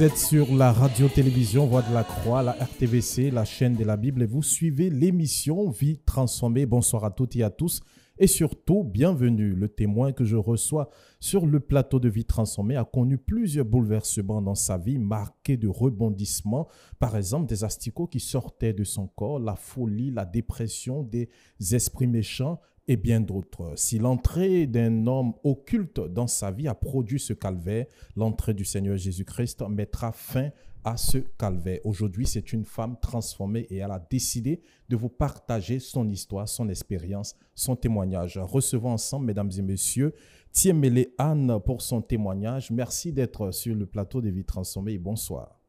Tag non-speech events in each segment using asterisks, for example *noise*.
Vous êtes sur la radio-télévision Voix de la Croix, la RTVC, la chaîne de la Bible, et vous suivez l'émission Vie transformée. Bonsoir à toutes et à tous, et surtout, bienvenue. Le témoin que je reçois sur le plateau de Vie transformée a connu plusieurs bouleversements dans sa vie, marqués de rebondissements, par exemple des asticots qui sortaient de son corps, la folie, la dépression, des esprits méchants, et bien d'autres. Si l'entrée d'un homme occulte dans sa vie a produit ce calvaire, l'entrée du Seigneur Jésus-Christ mettra fin à ce calvaire. Aujourd'hui, c'est une femme transformée et elle a décidé de vous partager son histoire, son expérience, son témoignage. Recevons ensemble, mesdames et messieurs, Thiemélé Anne pour son témoignage. Merci d'être sur le plateau de vie transformée et bonsoir.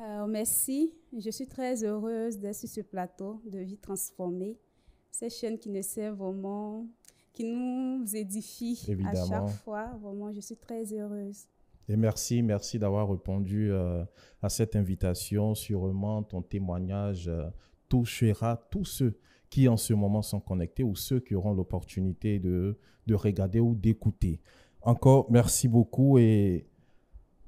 Euh, merci. Je suis très heureuse d'être sur ce plateau de vie transformée ces chaînes qui nous servent vraiment, qui nous édifient à chaque fois. Vraiment, je suis très heureuse. Et merci, merci d'avoir répondu euh, à cette invitation. Sûrement, ton témoignage euh, touchera tous ceux qui en ce moment sont connectés ou ceux qui auront l'opportunité de, de regarder ou d'écouter. Encore merci beaucoup et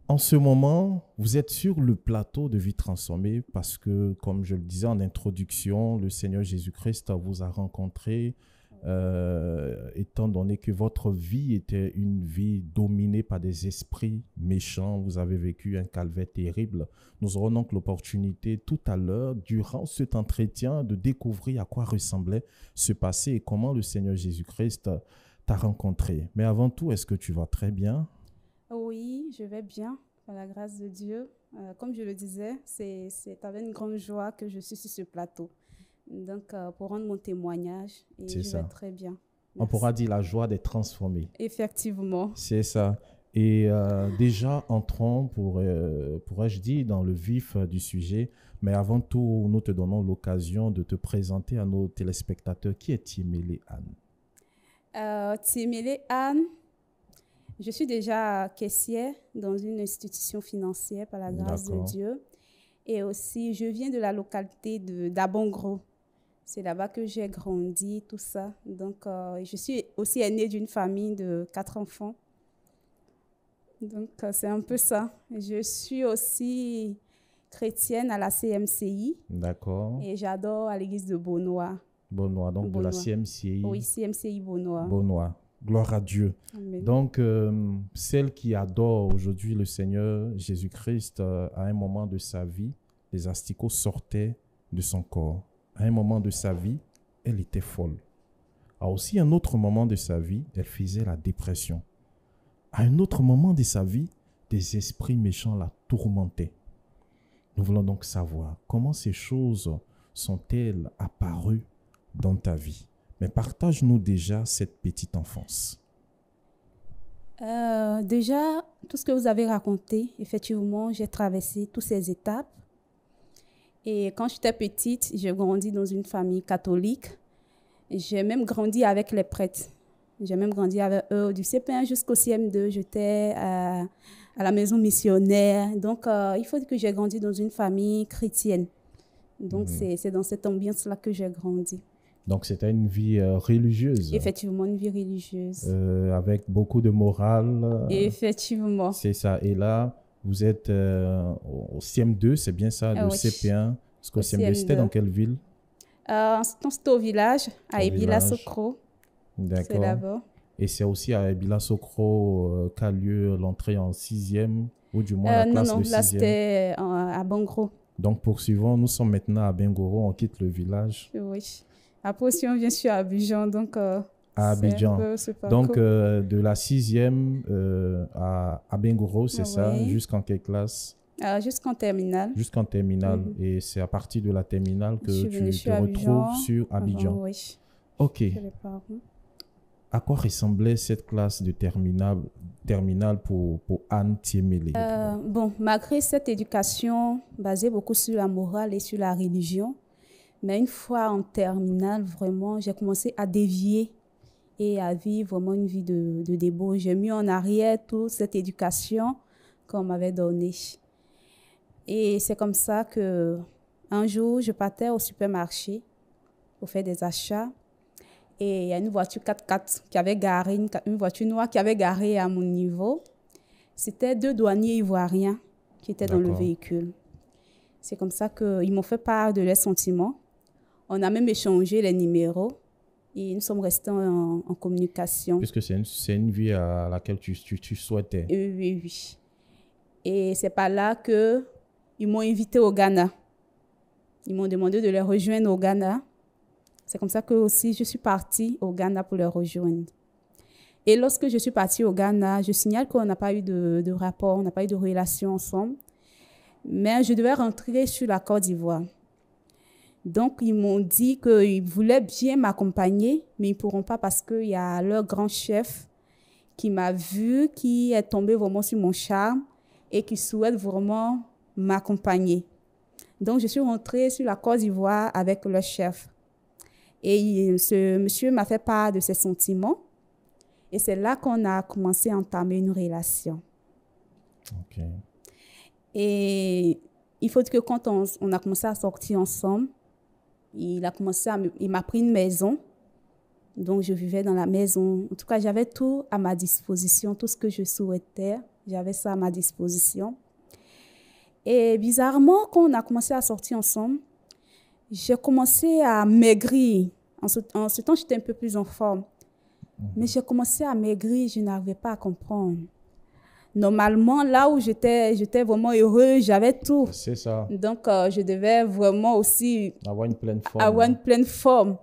en ce moment, vous êtes sur le plateau de vie transformée parce que, comme je le disais en introduction, le Seigneur Jésus-Christ vous a rencontré, euh, étant donné que votre vie était une vie dominée par des esprits méchants, vous avez vécu un calvaire terrible. Nous aurons donc l'opportunité tout à l'heure, durant cet entretien, de découvrir à quoi ressemblait ce passé et comment le Seigneur Jésus-Christ t'a rencontré. Mais avant tout, est-ce que tu vas très bien oui, je vais bien, par la grâce de Dieu. Euh, comme je le disais, c'est avec une grande joie que je suis sur ce plateau. Donc, euh, pour rendre mon témoignage, et je vais très bien. On pourra dire la joie d'être transformé. Effectivement. C'est ça. Et euh, déjà, entrons, pour, pourrais-je dire, dans le vif du sujet. Mais avant tout, nous te donnons l'occasion de te présenter à nos téléspectateurs. Qui est Timélé Anne Timélé Anne, je suis déjà caissière dans une institution financière par la grâce de Dieu. Et aussi, je viens de la localité d'Abongro. C'est là-bas que j'ai grandi, tout ça. Donc, euh, je suis aussi aînée d'une famille de quatre enfants. Donc, euh, c'est un peu ça. Je suis aussi chrétienne à la CMCI. D'accord. Et j'adore à l'église de Beaunois. Beaunois, donc de la CMCI. Oui, CMCI Beaunois. Beaunois. Gloire à Dieu. Donc, euh, celle qui adore aujourd'hui le Seigneur Jésus-Christ, euh, à un moment de sa vie, les asticots sortaient de son corps. À un moment de sa vie, elle était folle. À aussi un autre moment de sa vie, elle faisait la dépression. À un autre moment de sa vie, des esprits méchants la tourmentaient. Nous voulons donc savoir comment ces choses sont-elles apparues dans ta vie. Mais partage-nous déjà cette petite enfance. Euh, déjà, tout ce que vous avez raconté, effectivement, j'ai traversé toutes ces étapes. Et quand j'étais petite, j'ai grandi dans une famille catholique. J'ai même grandi avec les prêtres. J'ai même grandi avec eux du CP1 jusqu'au CM2. J'étais euh, à, la maison missionnaire. Donc, euh, il faut que j'ai grandi dans une famille chrétienne. Donc, mmh. c'est dans cette ambiance-là que j'ai grandi. Donc, c'était une vie euh, religieuse. Effectivement, une vie religieuse. Euh, avec beaucoup de morale. Effectivement. C'est ça. Et là, vous êtes euh, au CM2, c'est bien ça, ah le CP1 qu'au CM2. C'était dans quelle ville C'était au village, à Ebila D'accord. C'est là-bas. Et c'est aussi à Ebila qu'a lieu l'entrée en sixième, ou du moins la classe non, non, là, c'était à Bengoro. Donc, poursuivons. Nous sommes maintenant à Bengoro, On quitte le village. Oui. Après si on vient sur Abidjan, donc... Euh, Abidjan. Donc, euh, de la sixième euh, à, à c'est ça, jusqu'en quelle classe Jusqu'en terminale. Jusqu'en terminale. Mhm. Et c'est à partir de la terminale que tu te retrouves sur ah, Abidjan. oui. Ok. À quoi ressemblait cette classe de terminale, terminale pour, pour Anne euh, Bon, malgré cette éducation basée beaucoup sur la morale et sur la religion, mais une fois en terminale, vraiment, j'ai commencé à dévier et à vivre vraiment une vie de, de débauche. J'ai mis en arrière toute cette éducation qu'on m'avait donnée. Et c'est comme ça que un jour, je partais au supermarché pour faire des achats. Et il y a une voiture 4x4 qui avait garé, une, voiture noire qui avait garé à mon niveau. C'était deux douaniers ivoiriens qui étaient dans le véhicule. C'est comme ça qu'ils m'ont fait part de leurs sentiments. On a même échangé les numéros et nous sommes restés en, communication. Puisque c'est une, vie à laquelle tu, tu, souhaitais. Oui, oui, oui. Et c'est par là que ils m'ont invité au Ghana. Ils m'ont demandé de les rejoindre au Ghana. C'est comme ça que aussi je suis partie au Ghana pour les rejoindre. Et lorsque je suis partie au Ghana, je signale qu'on n'a pas eu de, de rapport, on n'a pas eu de relation ensemble. Mais je devais rentrer sur la Côte d'Ivoire. Donc, ils m'ont dit qu'ils voulaient bien m'accompagner, mais ils ne pourront pas parce qu'il y a leur grand chef qui m'a vu, qui est tombé vraiment sur mon charme et qui souhaite vraiment m'accompagner. Donc, je suis rentrée sur la Côte d'Ivoire avec le chef. Et ce monsieur m'a fait part de ses sentiments. Et c'est là qu'on a commencé à entamer une relation. Et il faut dire que quand on a commencé à sortir ensemble, il a commencé m'a pris une maison. Donc je vivais dans la maison. En tout cas, j'avais tout à ma disposition, tout ce que je souhaitais, j'avais ça à ma disposition. Et bizarrement, quand on a commencé à sortir ensemble, j'ai commencé à maigrir. en ce temps, j'étais un peu plus en forme. Mais j'ai commencé à maigrir, je n'arrivais pas à comprendre normalement, là où j'étais, j'étais vraiment heureux, j'avais tout. C'est ça. Donc, euh, je devais vraiment aussi avoir une pleine forme. pleine forme.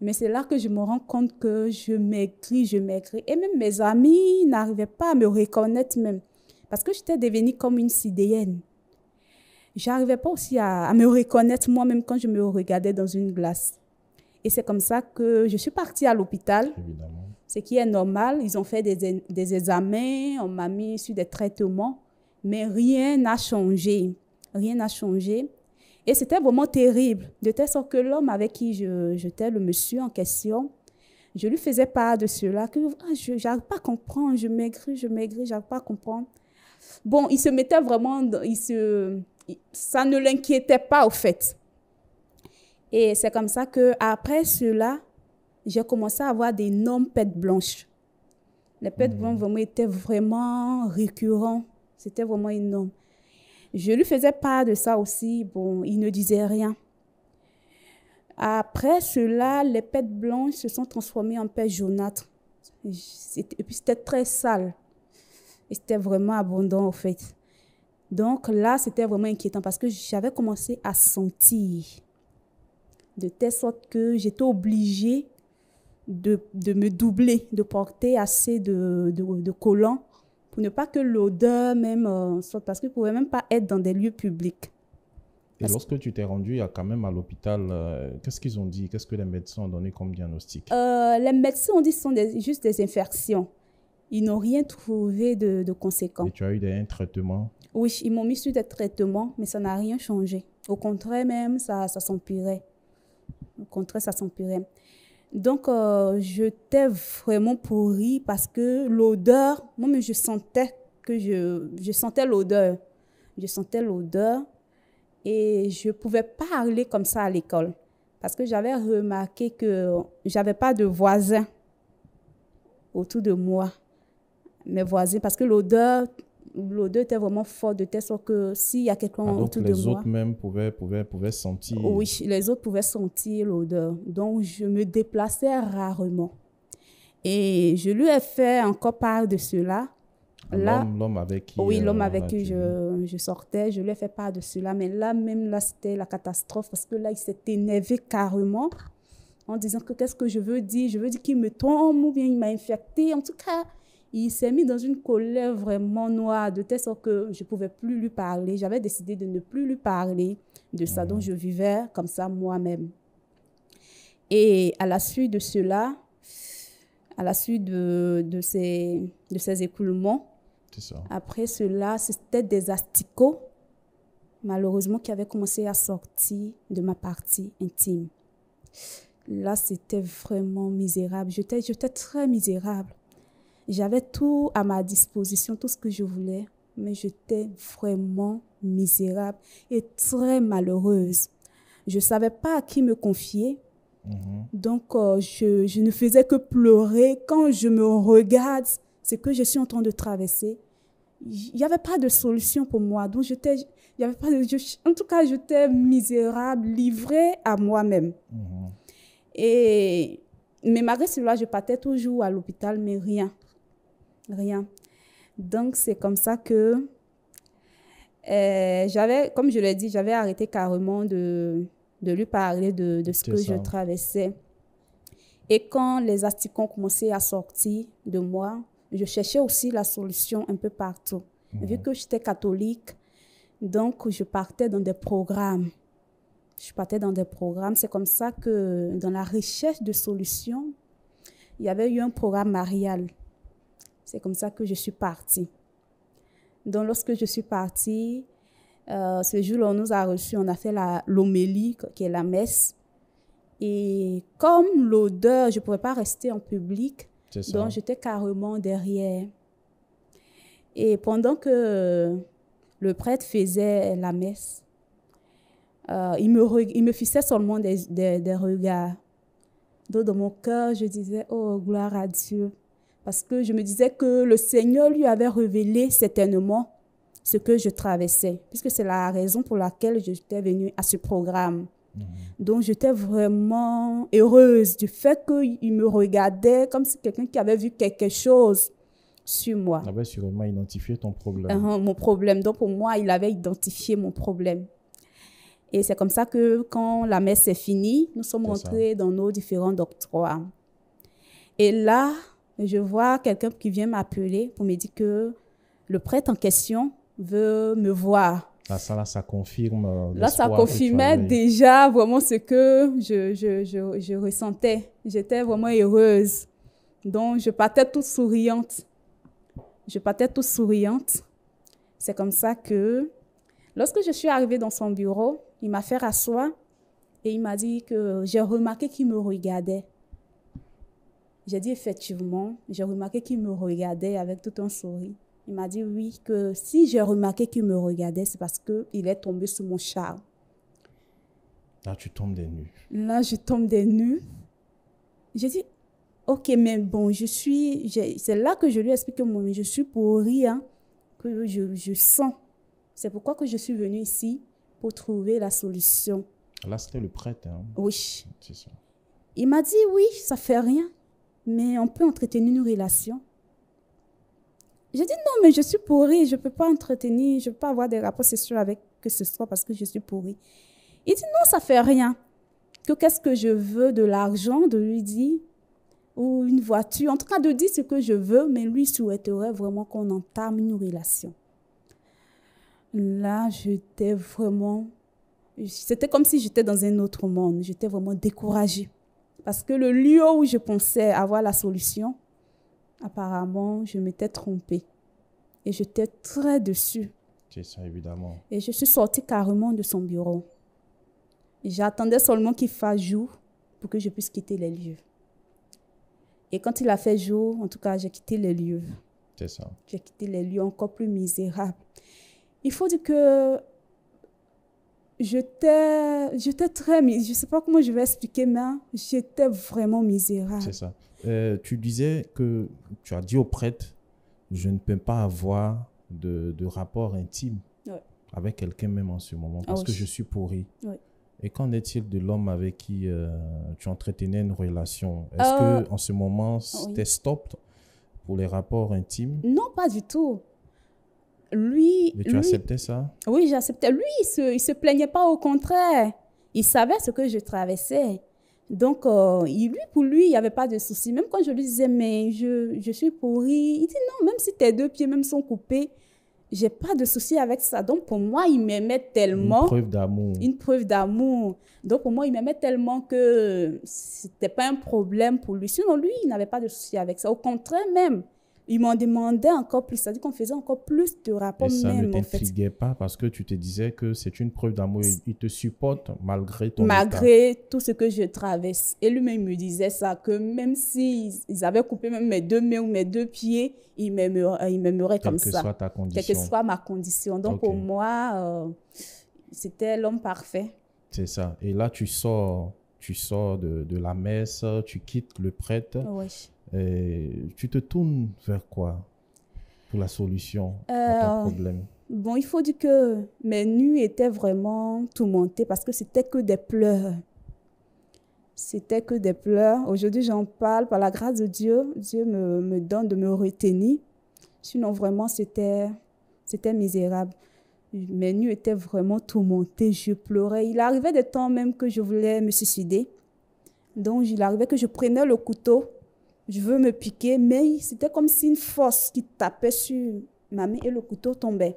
Mais c'est là que je me rends compte que je maigris, je maigris. Et même mes amis n'arrivaient pas à me reconnaître même. Parce que j'étais devenue comme une sidéenne. J'arrivais pas aussi à, me reconnaître moi-même quand je me regardais dans une glace. Et c'est comme ça que je suis partie à l'hôpital ce qui est normal. Ils ont fait des, des examens, on m'a mis sur des traitements, mais rien n'a changé. Rien n'a changé. Et c'était vraiment terrible, de telle sorte que l'homme avec qui je j'étais, le monsieur en question, je lui faisais part de cela, que ah, je n'arrive pas à comprendre, je maigris, je maigris, j'arrive pas à comprendre. Bon, il se mettait vraiment, il se, ça ne l'inquiétait pas au fait. Et c'est comme ça que après cela, j'ai commencé à avoir d'énormes pètes blanches. Les pètes mhm. blanches vraiment étaient vraiment récurrents. C'était vraiment énorme. Je lui faisais part de ça aussi. Bon, il ne disait rien. Après cela, les pètes blanches se sont transformées en pètes jaunâtres. Et puis c'était très sale. Et c'était vraiment abondant en fait. Donc là, c'était vraiment inquiétant parce que j'avais commencé à sentir de telle sorte que j'étais obligée de, me doubler, de porter assez de, de, collants pour ne pas que l'odeur même euh, sorte, parce qu'il ne pouvait même pas être dans des lieux publics. Et lorsque tu t'es rendu à, quand même à l'hôpital, euh, qu'est-ce qu'ils ont dit Qu'est-ce que les médecins ont donné comme diagnostic euh, Les médecins ont dit que ce sont juste des infections. Ils n'ont rien trouvé de, de conséquent. Et tu as eu des traitements Oui, ils m'ont mis sur des traitements, mais ça n'a rien changé. Au contraire même, ça, ça s'empirait. Au contraire, ça s'empirait. Donc, euh, je vraiment pourri parce que l'odeur, moi, je sentais que je, je sentais l'odeur. Je sentais l'odeur et je ne pouvais pas aller comme ça à l'école parce que j'avais remarqué que j'avais pas de voisins autour de moi, mes voisins, parce que l'odeur l'odeur était vraiment forte de telle sorte que s'il y a quelqu'un ah, autour de moi. Les autres même pouvaient, pouvaient, pouvaient sentir. Oui, les autres pouvaient sentir l'odeur. Donc je me déplaçais rarement. Et je lui ai fait encore part de cela. Ah, là, l'homme avec qui, oui, l'homme euh, avec qui, je, je, sortais, je lui ai fait part de cela. Mais là, même là, c'était la catastrophe parce que là, il s'est énervé carrément en disant que qu'est-ce que je veux dire Je veux dire qu'il me tombe ou bien il m'a infecté. En tout cas, il s'est mis dans une colère vraiment noire, de telle sorte que je ne pouvais plus lui parler. J'avais décidé de ne plus lui parler de ça, dont mhm. je vivais comme ça moi-même. Et à la suite de cela, à la suite de, ces, de ces écoulements, après cela, c'était des asticots, malheureusement, qui avaient commencé à sortir de ma partie intime. Là, c'était vraiment misérable. J'étais très misérable. J'avais tout à ma disposition, tout ce que je voulais, mais j'étais vraiment misérable et très malheureuse. Je ne savais pas à qui me confier. Mhm. Donc, euh, je, ne faisais que pleurer. Quand je me regarde, ce que je suis en train de traverser, il n'y avait pas de solution pour moi. Donc, j'étais, y avait pas de, en tout cas, j'étais misérable, livrée à moi-même. Mhm. Et mais malgré cela, je partais toujours à l'hôpital, mais rien rien. Donc, c'est comme ça que euh, j'avais, comme je l'ai dit, j'avais arrêté carrément de, de lui parler de, de ce que je traversais. Et quand les asticots commençaient à sortir de moi, je cherchais aussi la solution un peu partout. Mhm. Vu que j'étais catholique, donc je partais dans des programmes. Je partais dans des programmes. C'est comme ça que dans la recherche de solutions, il y avait eu un programme marial. C'est comme ça que je suis partie. Donc, lorsque je suis partie, euh, ce jour-là, on nous a reçus, on a fait l'homélie, qui est la messe. Et comme l'odeur, je ne pouvais pas rester en public, donc j'étais carrément derrière. Et pendant que le prêtre faisait la messe, euh, il, me il me seulement des, des, des regards. Donc, dans mon cœur, je disais, oh, gloire à Dieu. Parce que je me disais que le Seigneur lui avait révélé certainement ce que je traversais, puisque c'est la raison pour laquelle j'étais venue à ce programme. Donc, mhm. Donc j'étais vraiment heureuse du fait qu'il me regardait comme si quelqu'un qui avait vu quelque chose sur moi. Il avait sûrement identifié ton problème. Uh-huh, mon problème. Donc pour moi, il avait identifié mon problème. Et c'est comme ça que quand la messe est finie, nous sommes rentrés dans nos différents dortoirs. Et là, je vois quelqu'un qui vient m'appeler pour me dire que le prêtre en question veut me voir. ça, là, ça confirme. Euh, là, ça confirmait déjà vraiment ce que je, ressentais. J'étais vraiment heureuse. Donc, je partais toute souriante. Je partais toute souriante. C'est comme ça que, lorsque je suis arrivée dans son bureau, il m'a fait rasseoir et il m'a dit que j'ai remarqué qu'il me regardait. J'ai dit effectivement, j'ai remarqué qu'il me regardait avec tout un sourire. Il m'a dit oui, que si j'ai remarqué qu'il me regardait, c'est parce qu'il est tombé sous mon char. Là, tu tombes des nues. Là, je tombe des nues. J'ai dit, ok, mais bon, je suis. C'est là que je lui explique que je suis pour rien, que je, je sens. C'est pourquoi que je suis venue ici, pour trouver la solution. Là, c'était le prêtre. Hein. Oui. C'est ça. Il m'a dit, oui, ça fait rien mais on peut entretenir une relation. J'ai dit non, mais je suis pourrie, je ne peux pas entretenir, je ne peux pas avoir des rapports sexuels avec que ce soit parce que je suis pourrie. Il dit non, ça fait rien. Que qu'est-ce que je veux de l'argent, de lui dire, ou une voiture, en tout cas de dire ce que je veux, mais lui souhaiterait vraiment qu'on entame une relation. Là, j'étais vraiment, c'était comme si j'étais dans un autre monde, j'étais vraiment découragée. Parce que le lieu où je pensais avoir la solution, apparemment, je m'étais trompée. Et j'étais très dessus. C'est ça, évidemment. Et je suis sortie carrément de son bureau. J'attendais seulement qu'il fasse jour pour que je puisse quitter les lieux. Et quand il a fait jour, en tout cas, j'ai quitté les lieux. C'est ça. J'ai quitté les lieux encore plus misérables. Il faut dire que j'étais très, je ne sais pas comment je vais expliquer, mais j'étais vraiment misérable. C'est ça. Euh, tu disais que tu as dit au prêtre, je ne peux pas avoir de, de rapport intime avec quelqu'un même en ce moment ah parce que je suis pourri. Et qu'en est-il de l'homme avec qui euh, tu entretenais une relation Est-ce qu'en euh, que en ce moment, c'était es stop pour les rapports intimes Non, pas du tout lui... Mais tu acceptais ça Oui, j'acceptais. Lui, il se, se plaignait pas, au contraire. Il savait ce que je traversais. Donc, euh, lui, pour lui, il n'y avait pas de souci. Même quand je lui disais, mais je, suis pourrie, il dit, non, même si tes deux pieds même sont coupés, j'ai pas de souci avec ça. Donc, pour moi, il m'aimait tellement. Une preuve d'amour. Une preuve d'amour. Donc, pour moi, il m'aimait tellement que c'était pas un problème pour lui. Sinon, lui, il n'avait pas de souci avec ça. Au contraire, même, ils m'ont demandé encore plus, Ça à dire qu'on faisait encore plus de rapports même. Et ça ne t'intriguait pas parce que tu te disais que c'est une preuve d'amour, il te supporte malgré ton Malgré tout ce que je traverse. Et lui-même me disait ça, que même s'ils si avaient coupé même mes deux mains ou mes deux pieds, il m'aimerait euh, comme que ça. Soit ta condition. Quelle que soit ma condition. Donc pour moi, euh, c'était l'homme parfait. C'est ça. Et là, tu sors tu sors de, de, la messe, tu quittes le prêtre. Oui. Et tu te tournes vers quoi pour la solution à euh, problème Bon, il faut dire que mes nuits étaient vraiment tourmentées parce que c'était que des pleurs. C'était que des pleurs. Aujourd'hui, j'en parle par la grâce de Dieu. Dieu me, me donne de me retenir. Sinon, vraiment, c'était misérable. Mes nuits étaient vraiment tourmentées. Je pleurais. Il arrivait des temps même que je voulais me suicider. Donc, il arrivait que je prenais le couteau je veux me piquer, mais c'était comme si une force qui tapait sur ma main et le couteau tombait.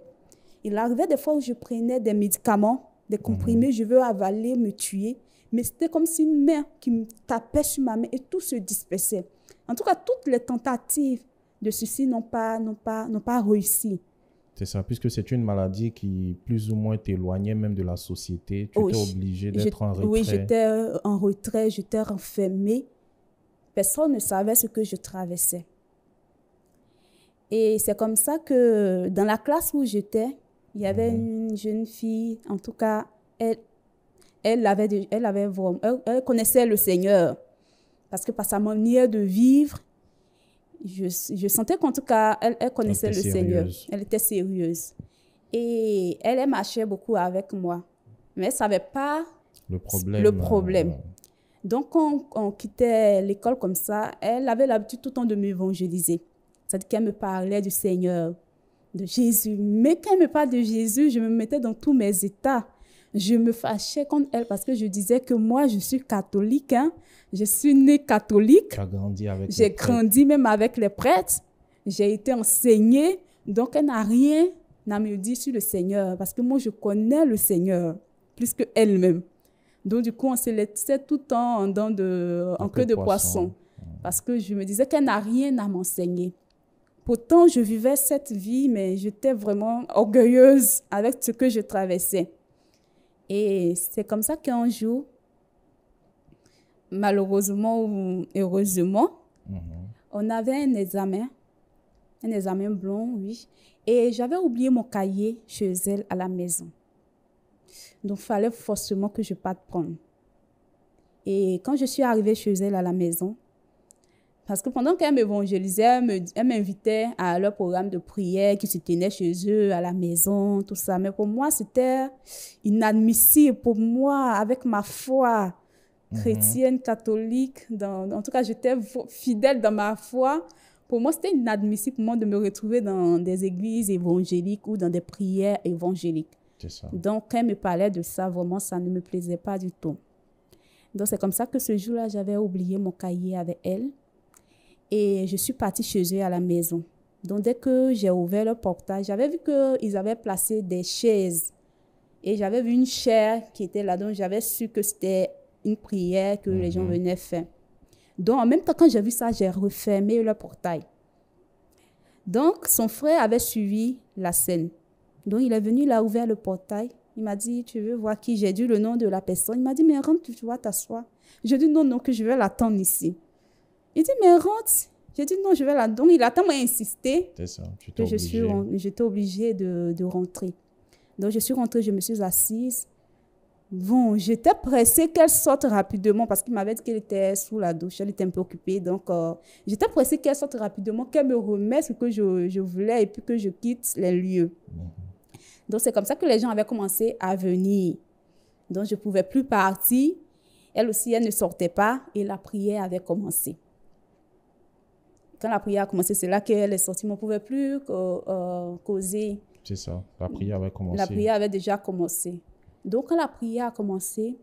Il arrivait des fois où je prenais des médicaments, des mhm. comprimés, je veux avaler, me tuer, mais c'était comme si une main qui me tapait sur ma main et tout se dispersait. En tout cas, toutes les tentatives de ceci n'ont pas, pas, pas réussi. C'est ça, puisque c'est une maladie qui plus ou moins t'éloignait même de la société. Tu étais obligé d'être en retrait. Oui, j'étais en retrait, j'étais renfermée. Personne ne savait ce que je traversais. Et c'est comme ça que dans la classe où j'étais, il y avait mhm. une jeune fille, en tout cas, elle, elle, avait, elle, avait, connaissait le Seigneur. Parce que par sa manière de vivre, je, sentais qu'en tout cas, elle, connaissait le Seigneur. Elle était sérieuse. Et elle, aimait marchait beaucoup avec moi. Mais elle ne savait pas le problème. Euh, donc, quand on quittait l'école comme ça, elle avait l'habitude tout le temps de m'évangéliser. C'est-à-dire qu'elle me parlait du Seigneur, de Jésus. Mais quand elle me parlait de Jésus, je me mettais dans tous mes états. Je me fâchais contre elle parce que je disais que moi, je suis catholique. Hein. Je suis née catholique. J'ai grandi même avec les prêtres. J'ai été enseignée. Donc, elle n'a rien à me dire sur le Seigneur parce que moi, je connais le Seigneur plus qu'elle-même. Donc, du coup, on se laissait tout le temps en, de, queue de poisson. Parce que je me disais qu'elle n'a rien à m'enseigner. Pourtant, je vivais cette vie, mais j'étais vraiment orgueilleuse avec ce que je traversais. Et c'est comme ça qu'un jour, malheureusement ou heureusement, mhm. on avait un examen, un examen blond, oui. Et j'avais oublié mon cahier chez elle à la maison. Donc, fallait forcément que je parte prendre. Et quand je suis arrivée chez elle à la maison, parce que pendant qu'elle m'évangélisait, elle m'invitait à leur programme de prière qui se tenait chez eux, à la maison, tout ça. Mais pour moi, c'était inadmissible. Pour moi, avec ma foi mhm. chrétienne, catholique, dans, en tout cas, j'étais fidèle dans ma foi. Pour moi, c'était inadmissible de me retrouver dans des églises évangéliques ou dans des prières évangéliques. Donc, quand elle me parlait de ça, vraiment, ça ne me plaisait pas du tout. Donc, c'est comme ça que ce jour-là, j'avais oublié mon cahier avec elle. Et je suis partie chez eux à la maison. Donc, dès que j'ai ouvert le portail, j'avais vu qu'ils avaient placé des chaises. Et j'avais vu une chaire qui était là. Donc, j'avais su que c'était une prière que les gens mhm. venaient faire. Donc, en même temps, quand j'ai vu ça, j'ai refermé le portail. Donc, son frère avait suivi la scène. Donc, il est venu, il a ouvert le portail. Il m'a dit, tu veux voir qui J'ai dit le nom de la personne. Il m'a dit, mais rentre, tu vas t'asseoir. J'ai dit, non, non, que je vais l'attendre ici. Il dit, mais rentre. J'ai dit, non, je vais l'attendre. Donc, il a tellement insisté que je suis, j'étais obligée de, rentrer. Donc, je suis rentrée, je me suis assise. Bon, j'étais pressée qu'elle sorte rapidement parce qu'il m'avait dit qu'elle était sous la douche, elle était un peu occupée. Donc, euh, j'étais pressée qu'elle sorte rapidement, qu'elle me remette ce que je, voulais et puis que je quitte les lieux. Donc, c'est comme ça que les gens avaient commencé à venir. Donc, je ne pouvais plus partir. Elle aussi, elle ne sortait pas et la prière avait commencé. Quand la prière a commencé, c'est là qu'elle est sortie. on ne pouvait plus euh, causer. C'est ça, la prière avait commencé. La prière avait déjà commencé. Donc, quand la prière a commencé,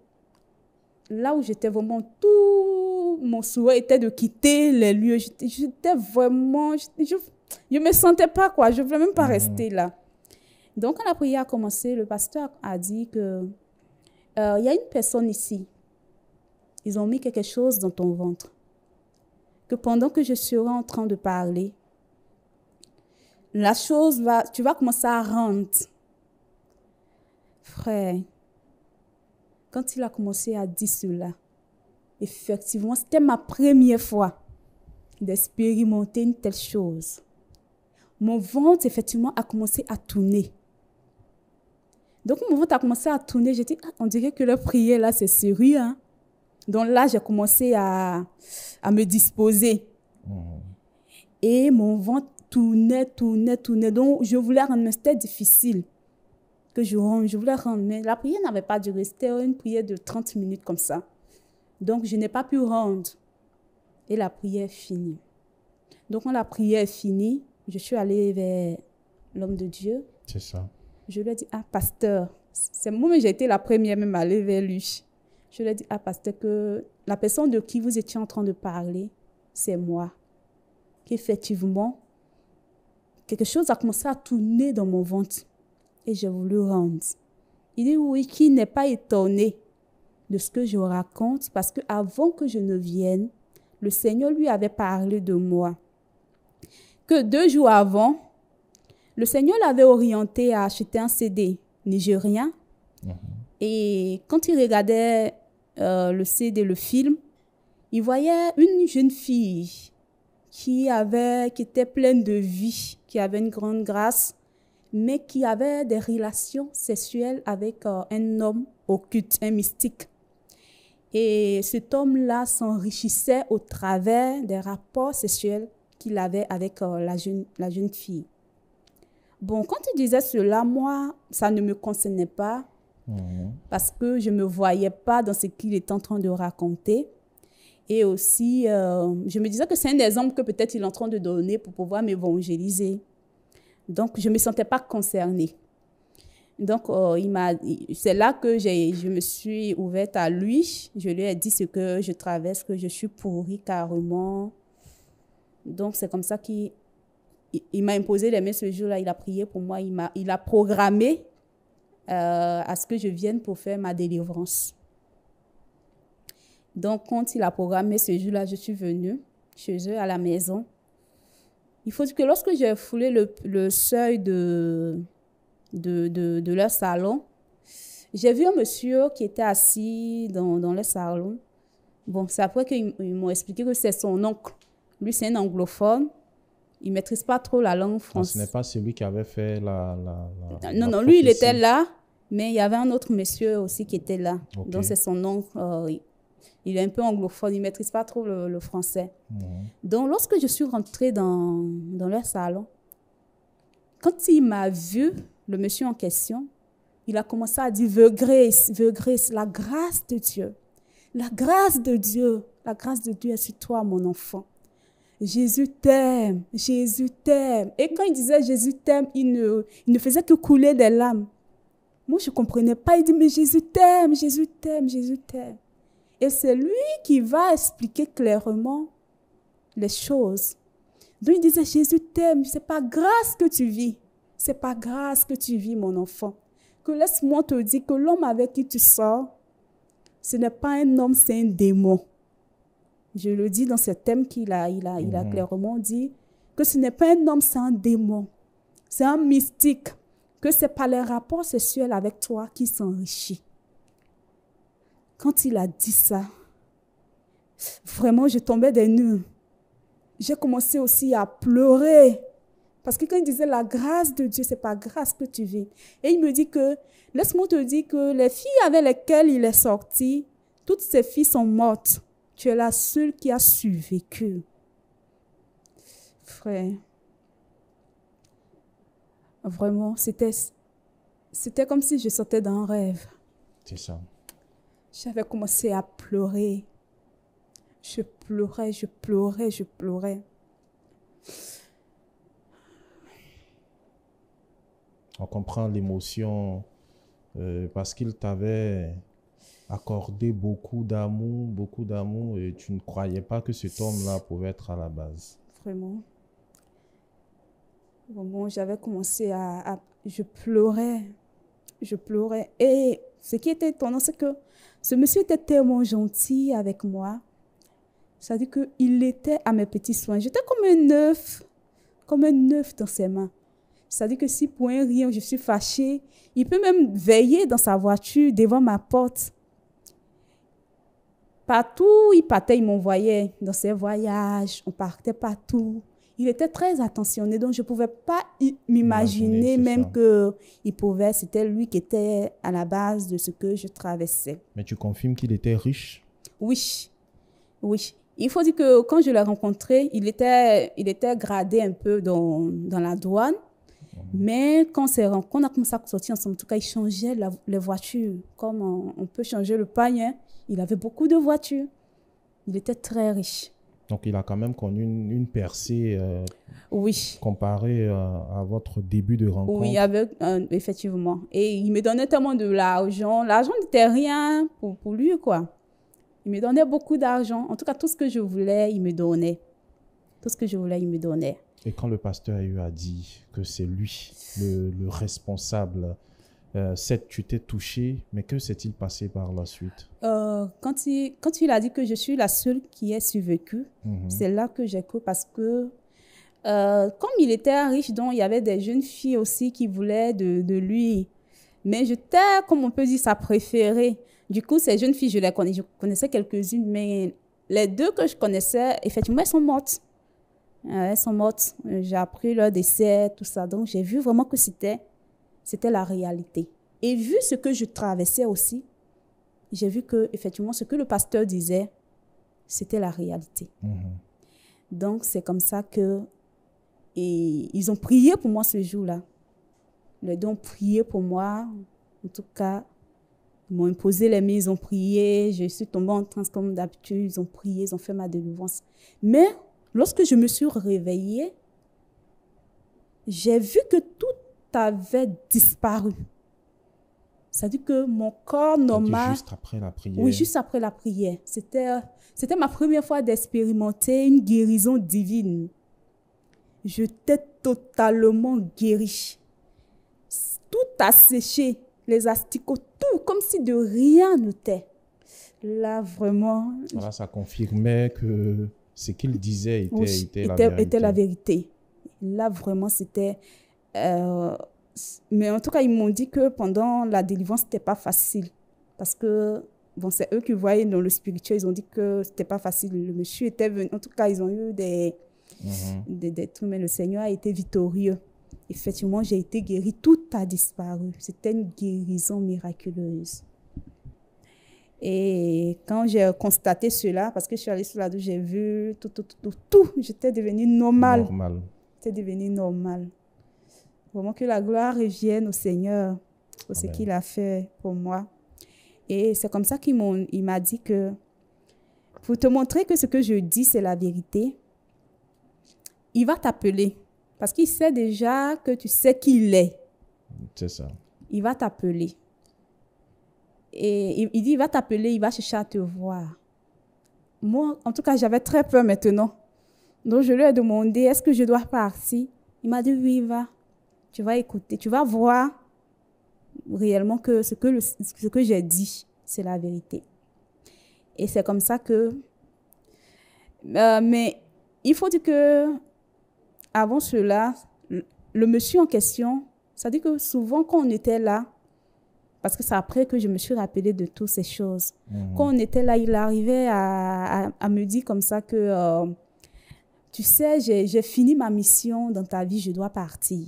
là où j'étais vraiment tout mon souhait était de quitter les lieux j'étais vraiment je, ne me sentais pas quoi je voulais même pas mhm. rester là donc, quand la prière a commencé, le pasteur a dit que euh, il y a une personne ici. Ils ont mis quelque chose dans ton ventre. Que pendant que je serai en train de parler, la chose va, tu vas commencer à rentrer. Frère, quand il a commencé à dire cela, effectivement, c'était ma première fois d'expérimenter une telle chose. Mon ventre, effectivement, a commencé à tourner. Donc, mon ventre a commencé à tourner. J'ai dit, ah, on dirait que leur prière, là, c'est sérieux. Hein. Donc là, j'ai commencé à, à, me disposer. Mmh. Et mon ventre tournait, tournait, tournait. Donc, je voulais rendre, mais c'était difficile que je rende. Je voulais rendre, mais la prière n'avait pas duré. C'était une prière de 30 minutes comme ça. Donc, je n'ai pas pu rendre. Et la prière est finie. Donc, quand la prière est finie, je suis allée vers l'homme de Dieu. C'est ça. Je lui ai dit, ah, pasteur, c'est moi, mais j'ai été la première même à aller vers lui. Je lui ai dit, ah, pasteur, que la personne de qui vous étiez en train de parler, c'est moi. Qu'effectivement, quelque chose a commencé à tourner dans mon ventre et j'ai voulu rendre. Il dit, oui, qui n'est pas étonné de ce que je raconte parce que avant que je ne vienne, le Seigneur lui avait parlé de moi. Que deux jours avant, le Seigneur l'avait orienté à acheter un CD nigérien. Mhm. Et quand il regardait euh, le CD, le film, il voyait une jeune fille qui, avait, qui était pleine de vie, qui avait une grande grâce, mais qui avait des relations sexuelles avec euh, un homme occulte, un mystique. Et cet homme-là s'enrichissait au travers des rapports sexuels qu'il avait avec euh, la, la jeune fille. Bon, quand il disait cela, moi, ça ne me concernait pas mhm. parce que je ne me voyais pas dans ce qu'il est en train de raconter. Et aussi, euh, je me disais que c'est un exemple que peut-être il est en train de donner pour pouvoir m'évangéliser. Donc, je ne me sentais pas concernée. Donc, euh, il m'a, c'est là que j'ai, je me suis ouverte à lui. Je lui ai dit ce que je traverse, que je suis pourrie carrément. Donc, c'est comme ça qu'il il, m'a imposé les mains ce jour-là, il a prié pour moi, il, a, il a programmé euh, à ce que je vienne pour faire ma délivrance. Donc, quand il a programmé ce jour-là, je suis venue chez eux à la maison. Il faut dire que lorsque j'ai foulé le, le seuil de, de, de, leur salon, j'ai vu un monsieur qui était assis dans, dans le salon. Bon, c'est après qu'ils m'ont expliqué que c'est son oncle. Lui, c'est un anglophone il ne maîtrise pas trop la langue ah, française. ce n'est pas celui qui avait fait la... non, non, lui, il était là, mais il y avait un autre monsieur aussi qui était là. Donc, c'est son nom. Euh, il est un peu anglophone, il ne maîtrise pas trop le, français. Mhm. Donc, lorsque je suis rentrée dans, dans leur salon, quand il m'a vu, le monsieur en question, il a commencé à dire, "Veu grâce, the la grâce de Dieu. La grâce de Dieu, la grâce de Dieu est sur toi, mon enfant. Jésus t'aime, Jésus t'aime. Et quand il disait Jésus t'aime, il ne, ne faisait que couler des larmes. Moi, je ne comprenais pas. Il dit, mais Jésus t'aime, Jésus t'aime, Jésus t'aime. Et c'est lui qui va expliquer clairement les choses. Donc il disait, Jésus t'aime, c'est pas grâce que tu vis. C'est pas grâce que tu vis, mon enfant. Que laisse-moi te dire que l'homme avec qui tu sors, ce n'est pas un homme, c'est un démon. Je le dis dans ce thème qu'il a, il a, il a mhm. clairement dit que ce n'est pas un homme, c'est un démon. C'est un mystique. Que c'est par les rapports sexuels avec toi qui s'enrichit. Quand il a dit ça, vraiment, je tombais des nues. J'ai commencé aussi à pleurer. Parce que quand il disait la grâce de Dieu, c'est pas grâce que tu vis. Et il me dit que, laisse-moi te dire que les filles avec lesquelles il est sorti, toutes ces filles sont mortes. Tu es la seule qui a survécu. Frère, vraiment, c'était, c'était comme si je sortais d'un rêve. C'est ça. J'avais commencé à pleurer. Je pleurais, je pleurais, je pleurais. On comprend l'émotion euh, parce qu'il t'avait Accorder beaucoup d'amour, beaucoup d'amour, et tu ne croyais pas que cet homme-là pouvait être à la base. Vraiment. bon j'avais commencé à, Je pleurais. Je pleurais. Et ce qui était étonnant, c'est que ce monsieur était tellement gentil avec moi. Ça veut dire qu'il était à mes petits soins. J'étais comme un œuf, comme un œuf dans ses mains. Ça veut dire que si pour un rien, je suis fâchée, il peut même veiller dans sa voiture devant ma porte. Partout, il partait, il m'envoyait dans ses voyages, on partait partout. Il était très attentionné, donc je ne pouvais pas m'imaginer même il pouvait, c'était lui qui était à la base de ce que je traversais. Mais tu confirmes qu'il était riche Oui, oui. Il faut dire que quand je l'ai rencontré, il était, il était gradé un peu dans, dans la douane. Mhm. Mais quand, quand on a commencé à sortir ensemble, en tout cas, il changeait les voitures. Comme on, peut changer le panier hein. Il avait beaucoup de voitures. Il était très riche. Donc il a quand même connu une, percée euh, oui. comparée euh, à votre début de rencontre. Oui, avec, euh, effectivement. Et il me donnait tellement de l'argent. L'argent n'était rien pour, pour, lui, quoi. Il me donnait beaucoup d'argent. En tout cas, tout ce que je voulais, il me donnait. Tout ce que je voulais, il me donnait. Et quand le pasteur a eu à dire que c'est lui le, le responsable euh, tu t'es touchée, mais que s'est-il passé par la suite euh, quand, il, quand il a dit que je suis la seule qui ait survécu, mhm. c'est là que j'ai cru parce que euh, comme il était riche, donc il y avait des jeunes filles aussi qui voulaient de, lui. Mais j'étais, comme on peut dire, sa préférée. Du coup, ces jeunes filles, je les connais, je connaissais quelques-unes, mais les deux que je connaissais, effectivement, elles sont mortes. Elles sont mortes. J'ai appris leur décès, tout ça. Donc, j'ai vu vraiment que c'était c'était la réalité. Et vu ce que je traversais aussi, j'ai vu que, effectivement, ce que le pasteur disait, c'était la réalité. Mhm. Donc, c'est comme ça que. Et ils ont prié pour moi ce jour-là. Ils ont prié pour moi. En tout cas, ils m'ont imposé les mains, ils ont prié. Je suis tombée en transe comme d'habitude. Ils ont prié, ils ont fait ma délivrance. Mais lorsque je me suis réveillée, j'ai vu que tout avait disparu. C'est-à-dire que mon corps normal... Juste après la prière. Oui, juste après la prière. C'était, c'était ma première fois d'expérimenter une guérison divine. Je J'étais totalement guéri, Tout a séché, les asticots, tout, comme si de rien n'était. Là, vraiment... ça confirmait que ce qu'il disait était la vérité. Là, vraiment, c'était euh, mais en tout cas, ils m'ont dit que pendant la délivrance, c'était pas facile. Parce que, bon, c'est eux qui voyaient dans le spirituel, ils ont dit que c'était pas facile. Le monsieur était venu. En tout cas, ils ont eu des, mhm. mais le Seigneur a été victorieux. Effectivement, j'ai été guérie. Tout a disparu. C'était une guérison miraculeuse. Et quand j'ai constaté cela, parce que je suis allée sur la douche, j'ai vu tout, tout, tout, tout. J'étais devenue normale. Normal. J'étais devenue normale. Vraiment que la gloire revienne au Seigneur pour ce qu'il a fait pour moi. Et c'est comme ça qu'il m'a dit que pour te montrer que ce que je dis, c'est la vérité, il va t'appeler. Parce qu'il sait déjà que tu sais qui il est. C'est ça. Il va t'appeler. Et il, dit, il va t'appeler, il va chercher à te voir. Moi, en tout cas, j'avais très peur maintenant. Donc, je lui ai demandé, est-ce que je dois partir Il m'a dit, oui, va tu vas écouter, tu vas voir réellement que ce que, ce que j'ai dit, c'est la vérité. Et c'est comme ça que... Euh, mais il faut dire que avant cela, le, monsieur en question, ça dit que souvent quand on était là, parce que c'est après que je me suis rappelé de toutes ces choses. Mhm. Quand on était là, il arrivait à, me dire comme ça que, euh, tu sais, j'ai fini ma mission dans ta vie, je dois partir.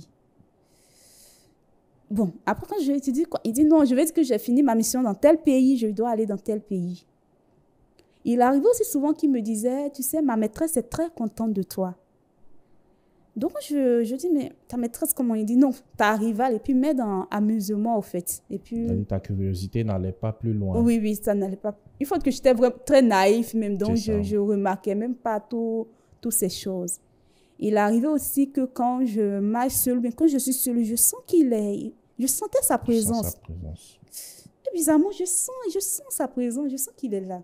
Bon, après quand je lui ai dit quoi, il dit non, je vais dire que j'ai fini ma mission dans tel pays, je dois aller dans tel pays. Il arrivait aussi souvent qu'il me disait, tu sais, ma maîtresse est très contente de toi. Donc je, je dis, mais ta maîtresse, comment il dit Non, ta rivale, et puis mets dans amusement, au fait. Et puis... Ta curiosité n'allait pas plus loin. Oui, oui, ça n'allait pas. Il faut que j'étais très naïf, même, donc je ne remarquais même pas toutes ces choses. Il arrivait aussi que quand je marche seul, quand je suis seul, je sens qu'il est. Je sentais sa présence. Et bizarrement, je sens, je sens sa présence, je sens qu'il est là.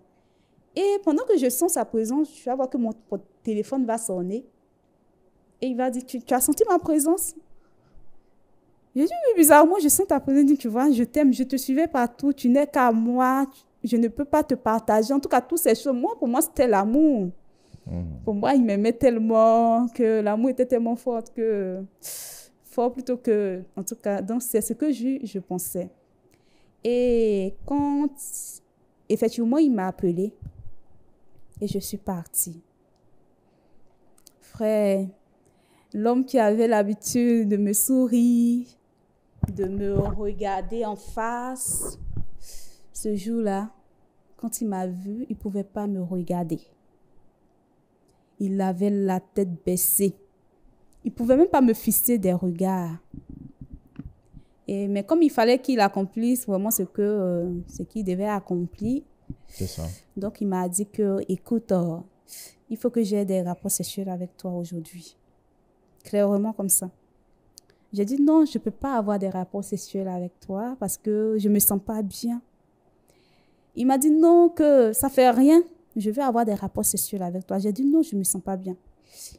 Et pendant que je sens sa présence, tu vas voir que mon téléphone va sonner. Et il va dire Tu, as senti ma présence Je dit, mais bizarrement, je sens ta présence. dit Tu vois, je t'aime, je te suivais partout, tu n'es qu'à moi, je ne peux pas te partager. En tout cas, toutes ces choses, moi, pour moi, c'était l'amour. Pour moi, il m'aimait tellement que l'amour était tellement fort que. Fort plutôt que. En tout cas, donc c'est ce que je, je pensais. Et quand. Effectivement, il m'a appelé. Et je suis partie. Frère, l'homme qui avait l'habitude de me sourire, de me regarder en face, ce jour-là, quand il m'a vu, il pouvait pas me regarder il avait la tête baissée. Il pouvait même pas me fixer des regards. Et, mais comme il fallait qu'il accomplisse vraiment ce que euh, ce qu'il devait accomplir, donc il m'a dit que, écoute, euh, il faut que j'aie des rapports sexuels avec toi aujourd'hui. Clairement comme ça. J'ai dit non, je ne peux pas avoir des rapports sexuels avec toi parce que je me sens pas bien. Il m'a dit non, que ça fait rien je veux avoir des rapports sexuels avec toi. J'ai dit non, je ne me sens pas bien.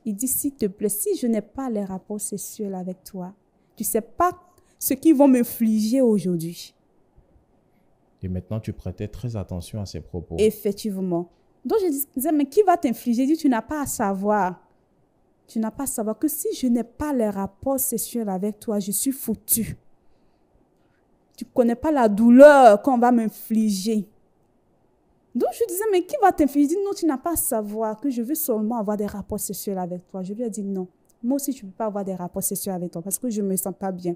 Il dit, s'il te plaît, si je n'ai pas les rapports sexuels avec toi, tu ne sais pas ce qu'ils vont m'infliger aujourd'hui. Et maintenant, tu prêtais très attention à ses propos. Effectivement. Donc, je disais, mais qui va t'infliger Il dit, tu n'as pas à savoir. Tu n'as pas à savoir que si je n'ai pas les rapports sexuels avec toi, je suis foutu. Tu ne connais pas la douleur qu'on va m'infliger. Donc je disais, mais qui va t'influencer Il dit, non, tu n'as pas à savoir que je veux seulement avoir des rapports sexuels avec toi. Je lui ai dit, non, moi aussi, je ne peux pas avoir des rapports sexuels avec toi parce que je ne me sens pas bien.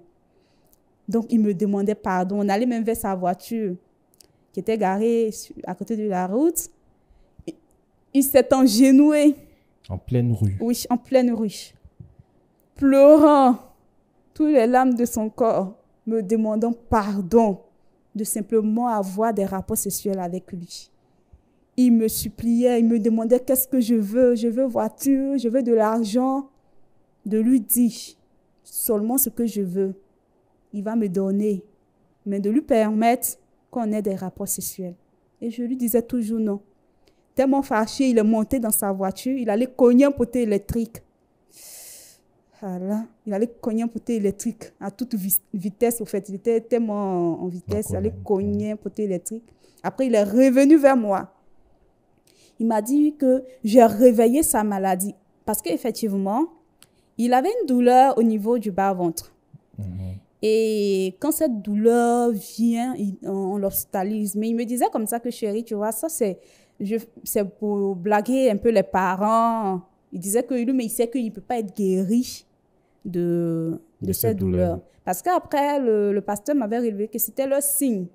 Donc il me demandait pardon. On allait même vers sa voiture qui était garée à côté de la route. Il s'est engénoué En pleine rue. Oui, en pleine rue. Pleurant toutes les larmes de son corps, me demandant pardon de simplement avoir des rapports sexuels avec lui il me suppliait, il me demandait qu'est-ce que je veux, je veux voiture, je veux de l'argent, de lui dire seulement ce que je veux. Il va me donner, mais de lui permettre qu'on ait des rapports sexuels. Et je lui disais toujours non. Tellement fâché, il est monté dans sa voiture, il allait cogner un côté électrique. Voilà. Il allait cogner un côté électrique à toute vitesse, au fait. Il était tellement en vitesse, il allait cogner un poteau électrique. Après, il est revenu vers moi il m'a dit que j'ai réveillé sa maladie. Parce qu'effectivement, il avait une douleur au niveau du bas-ventre. Mhm. Et quand cette douleur vient, on l'hospitalise. Mais il me disait comme ça que chérie, tu vois, ça c'est pour blaguer un peu les parents. Il disait que lui, mais il sait qu'il ne peut pas être guéri de, de, cette douleur. Parce qu'après, le, pasteur m'avait révélé que c'était le signe.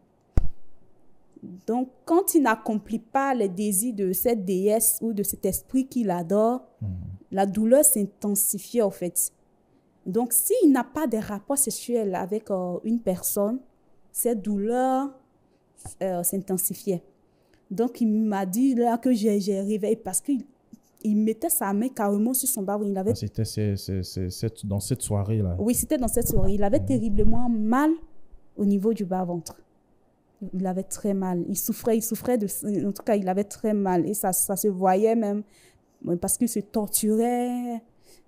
Donc, quand il n'accomplit pas les désirs de cette déesse ou de cet esprit qu'il adore, mm. la douleur s'intensifie en fait. Donc, s'il n'a pas des rapports sexuels avec euh, une personne, cette douleur euh, s'intensifiait. Donc, il m'a dit là que j'ai réveillé parce qu'il il mettait sa main carrément sur son bas. Il ah, c'était dans cette soirée-là. Oui, c'était dans cette soirée. Il avait mm. terriblement mal au niveau du bas-ventre il avait très mal. Il souffrait, il souffrait de... En tout cas, il avait très mal. Et ça, ça se voyait même parce qu'il se torturait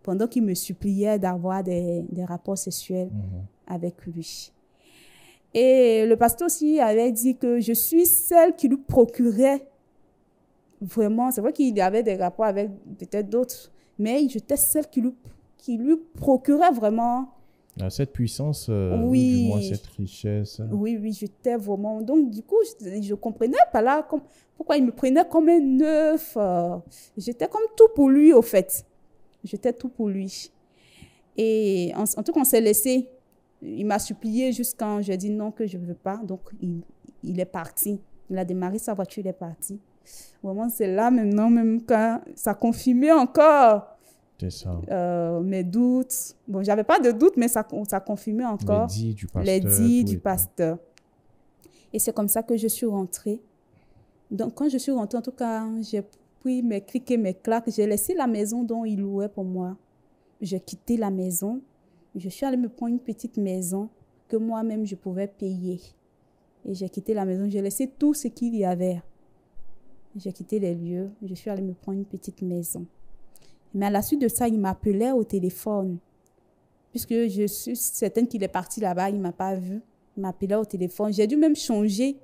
pendant qu'il me suppliait d'avoir des, rapports sexuels mhm. avec lui. Et le pasteur aussi avait dit que je suis celle qui lui procurait vraiment. C'est vrai qu'il avait des rapports avec peut-être d'autres, mais j'étais celle qui lui, qui lui procurait vraiment cette puissance, euh, du moins cette richesse. Oui, oui, j'étais vraiment. Donc, du coup, je, ne comprenais pas là comme, pourquoi il me prenait comme un œuf. Euh. j'étais comme tout pour lui, au fait. J'étais tout pour lui. Et en, tout cas, on s'est laissé. Il m'a supplié jusqu'à j'ai dit non, que je ne veux pas. Donc, il, est parti. Il a démarré sa voiture, il est parti. Vraiment, c'est là maintenant, même quand ça confirmait encore ça. Euh, mes doutes. Bon, j'avais pas de doutes, mais ça, ça confirmait encore les dits du pasteur. du pasteur. Et c'est comme ça que je suis rentrée. Donc, quand je suis rentrée, en tout cas, j'ai pris mes clics mes claques. J'ai laissé la maison dont il louait pour moi. J'ai quitté la maison. Je suis allée me prendre une petite maison que moi-même je pouvais payer. Et j'ai quitté la maison. J'ai laissé tout ce qu'il y avait. J'ai quitté les lieux. Je suis allée me prendre une petite maison. Mais à la suite de ça, il m'appelait au téléphone. Puisque je suis certaine qu'il est parti là-bas, il ne m'a pas vu. Il m'appelait au téléphone. J'ai dû même changer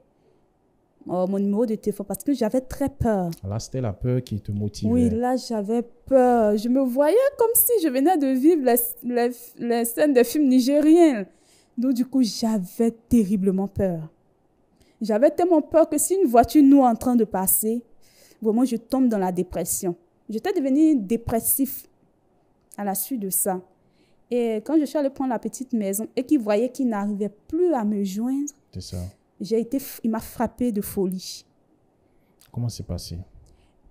euh, mon numéro de téléphone parce que j'avais très peur. Là, c'était la peur qui te motivait. Oui, là, j'avais peur. Je me voyais comme si je venais de vivre les, scène scènes des films nigériens. Donc, du coup, j'avais terriblement peur. J'avais tellement peur que si une voiture nous en train de passer, vraiment, je tombe dans la dépression. J'étais devenue dépressif à la suite de ça. Et quand je suis allée prendre la petite maison et qu'il voyait qu'il n'arrivait plus à me joindre, ça. J'ai été, il m'a frappé de folie. Comment c'est passé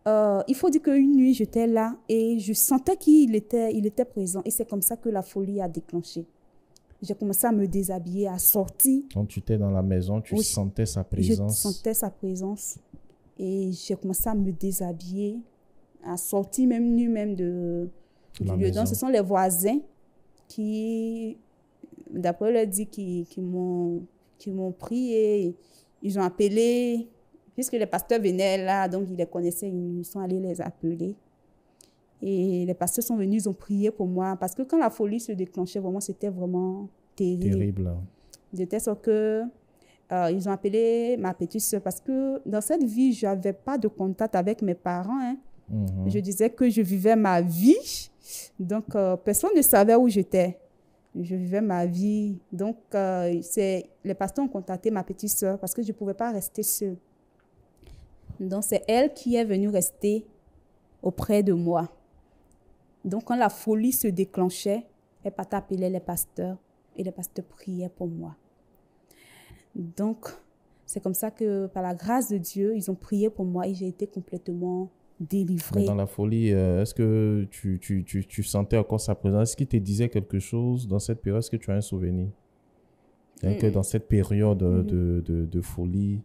euh, Il faut dire qu'une nuit, j'étais là et je sentais qu'il était, il était présent. Et c'est comme ça que la folie a déclenché. J'ai commencé à me déshabiller, à sortir. Quand tu étais dans la maison, tu sentais sa présence. Je sentais sa présence. Et j'ai commencé à me déshabiller, à sortir même nu même de, du lieu. Donc, ce sont les voisins qui, d'après leur dit, qui, qui m'ont prié, ils ont appelé, puisque les pasteurs venaient là, donc ils les connaissaient, ils sont allés les appeler. Et les pasteurs sont venus, ils ont prié pour moi, parce que quand la folie se déclenchait, vraiment, c'était vraiment terrible. Terrible. De telle sorte que euh, ils ont appelé ma petite soeur parce que dans cette vie, je n'avais pas de contact avec mes parents. Hein. Mhm. Je disais que je vivais ma vie. Donc, euh, personne ne savait où j'étais. Je vivais ma vie. Donc, euh, c'est les pasteurs ont contacté ma petite sœur parce que je ne pouvais pas rester seule. Donc, c'est elle qui est venue rester auprès de moi. Donc, quand la folie se déclenchait, elle partait appeler les pasteurs et les pasteurs priaient pour moi. Donc, c'est comme ça que, par la grâce de Dieu, ils ont prié pour moi et j'ai été complètement délivré. Mais dans la folie, euh, est-ce que tu, tu, tu, tu, sentais encore sa présence Est-ce qu'il te disait quelque chose dans cette période Est-ce que tu as un souvenir hein, mm. Dans cette période euh, de, mm-hmm. de, de, folie,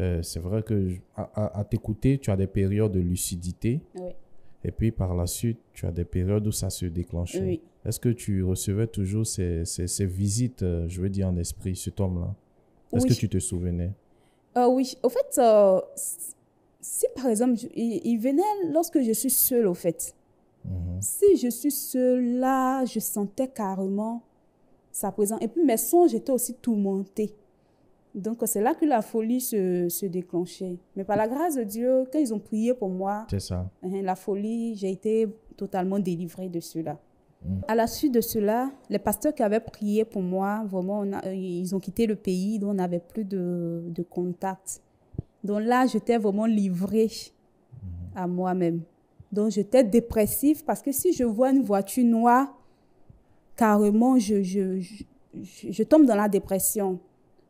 euh, c'est vrai que à, t'écouter, tu as des périodes de lucidité. Et puis par la suite, tu as des périodes où ça se déclenchait. Est-ce que tu recevais toujours ces, ces, ces, visites, je veux dire, en esprit, cet homme-là Est-ce que tu te souvenais Oui, au fait, si par exemple, je, il, venait lorsque je suis seule, au fait. Mhm. Si je suis seule là, je sentais carrément sa présence. Et puis mes songes étaient aussi tourmentés. Donc c'est là que la folie se, déclenchait. Mais par la grâce de Dieu, quand ils ont prié pour moi, ça. Hein, la folie, j'ai été totalement délivrée de cela. Mhm. À la suite de cela, les pasteurs qui avaient prié pour moi, vraiment, ils ont quitté le pays, donc on n'avait plus de contact. Donc là, j'étais vraiment livré à moi-même. Donc je t'ai dépressif parce que si je vois une voiture noire, carrément, je, je, je, je tombe dans la dépression.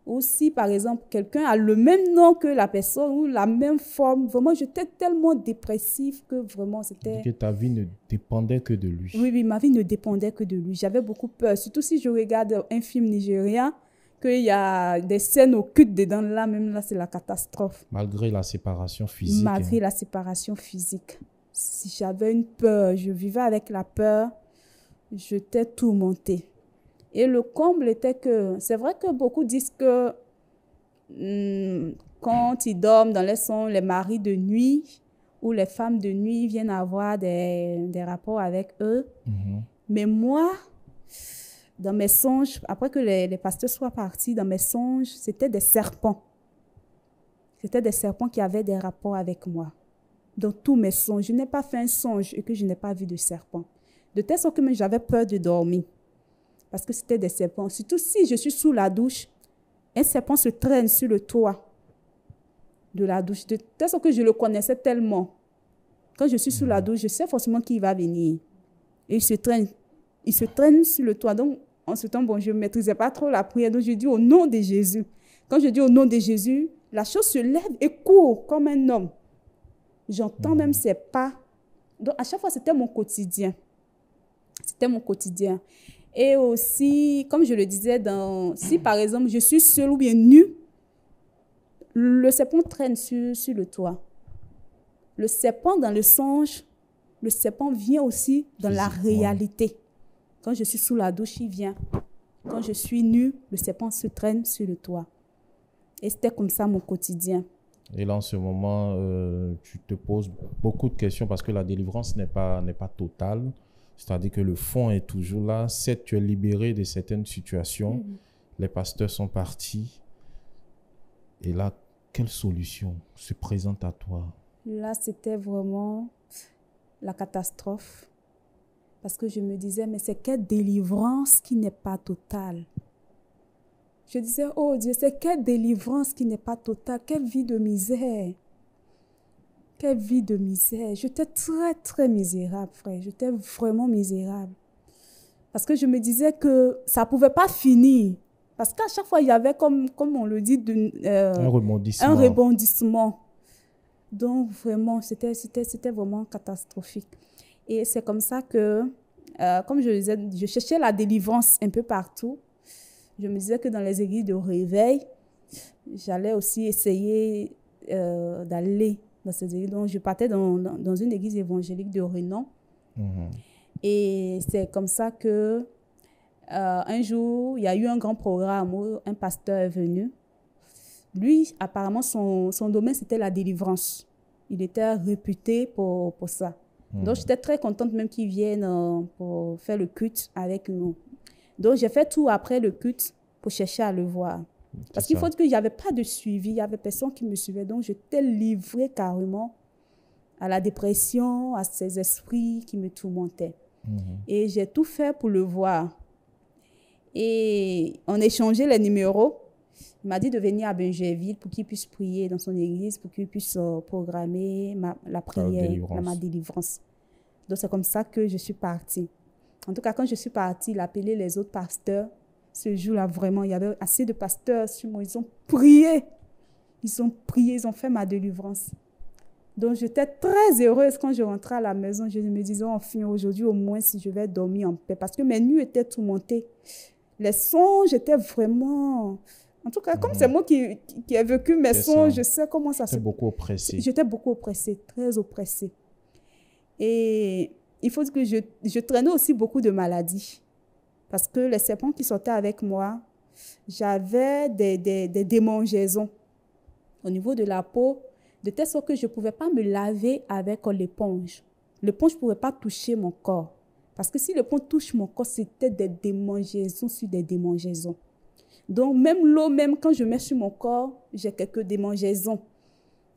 Ou si, par exemple, quelqu'un a le même nom que la personne ou la même forme, vraiment, j'étais tellement dépressif que vraiment, c'était... Que ta vie ne dépendait que de lui. Oui, oui, ma vie ne dépendait que de lui. J'avais beaucoup peur, surtout si je regarde un film nigérien qu'il y a des scènes occultes dedans. Là, même là, c'est la catastrophe. Malgré la séparation physique. Hein. Malgré la séparation physique. Si j'avais une peur, je vivais avec la peur, je j'étais tourmenté Et le comble était que, c'est vrai que beaucoup disent que hmm, quand ils dorment dans les sons, les maris de nuit ou les femmes de nuit viennent avoir des, rapports avec eux. Mhm. Mais moi, dans mes songes, après que les, pasteurs soient partis, dans mes songes, c'était des serpents. C'était des serpents qui avaient des rapports avec moi. Dans tous mes songes, je n'ai pas fait un songe et que je n'ai pas vu de serpent. De telle sorte que j'avais peur de dormir. Parce que c'était des serpents. Surtout si je suis sous la douche, un serpent se traîne sur le toit de la douche. De telle sorte que je le connaissais tellement. Quand je suis sous la douche, je sais forcément qu'il va venir. Et il se traîne. Il se traîne sur le toit. Donc, en ce temps, bon, je ne maîtrisais pas trop la prière, donc je dis au nom de Jésus. Quand je dis au nom de Jésus, la chose se lève et court comme un homme. J'entends même ses pas. Donc, à chaque fois, c'était mon quotidien. C'était mon quotidien. Et aussi, comme je le disais, dans, si par exemple, je suis seul ou bien nu, le serpent traîne sur, sur le toit. Le serpent dans le songe, le serpent vient aussi dans la réalité. Quand je suis sous la douche, il vient. Quand je suis nue, le serpent se traîne sur le toit. Et c'était comme ça mon quotidien. Et là, en ce moment, euh, tu te poses beaucoup de questions parce que la délivrance n'est pas, n'est pas totale. C'est-à-dire que le fond est toujours là. Si tu es libéré de certaines situations. Mhm. Les pasteurs sont partis. Et là, quelle solution se présente à toi Là, c'était vraiment la catastrophe. Parce que je me disais, mais c'est quelle délivrance qui n'est pas totale. Je disais, oh Dieu, c'est quelle délivrance qui n'est pas totale, quelle vie de misère. Quelle vie de misère. J'étais très, très misérable, frère. J'étais vraiment misérable. Parce que je me disais que ça ne pouvait pas finir. Parce qu'à chaque fois, il y avait, comme, comme on le dit, euh, un, rebondissement. un rebondissement. Donc, vraiment, c'était vraiment catastrophique. Et c'est comme ça que, euh, comme je disais, je cherchais la délivrance un peu partout. Je me disais que dans les églises de réveil, j'allais aussi essayer euh, d'aller dans ces églises. Donc, je partais dans, dans, une église évangélique de renom. Mm-hmm. Et c'est comme ça que euh, un jour, il y a eu un grand programme où un pasteur est venu. Lui, apparemment, son, son domaine, c'était la délivrance. Il était réputé pour, pour ça. Hmm. Donc, j'étais très contente même qu'ils viennent euh, pour faire le culte avec nous. Donc, j'ai fait tout après le culte pour chercher à le voir. Parce qu'il faut que j'avais pas de suivi, il y avait personne qui me suivait. Donc, j'étais livrée carrément à la dépression, à ces esprits qui me tourmentaient. Hmm. Et j'ai tout fait pour le voir. Et on échangeait les numéros. Il m'a dit de venir à Benjéville pour qu'il puisse prier dans son église, pour qu'il puisse euh, programmer la prière, ma délivrance. Donc, c'est comme ça que je suis partie. En tout cas, quand je suis partie, il a appelé les autres pasteurs. Ce jour-là, vraiment, il y avait assez de pasteurs sur moi. Ils ont prié. Ils ont prié, ils ont fait ma délivrance. Donc, j'étais très heureuse quand je rentrais à la maison. Je me disais, oh, enfin, aujourd'hui, au moins, si je vais dormir en paix. Parce que mes nuits étaient tourmentées. Les songes étaient vraiment en tout cas, comme c'est mm. moi qui, ai vécu mes songes je sais comment ça se... J'étais beaucoup oppressée. J'étais beaucoup oppressée, très oppressée. Et il faut dire que je, traînais aussi beaucoup de maladies. Parce que les serpents qui sortaient avec moi, j'avais des, des, démangeaisons au niveau de la peau, de telle sorte que je ne pouvais pas me laver avec l'éponge. L'éponge ne pouvait pas toucher mon corps. Parce que si l'éponge touche mon corps, c'était des démangeaisons sur des démangeaisons. Donc, même l'eau, même quand je mets sur mon corps, j'ai quelques démangeaisons.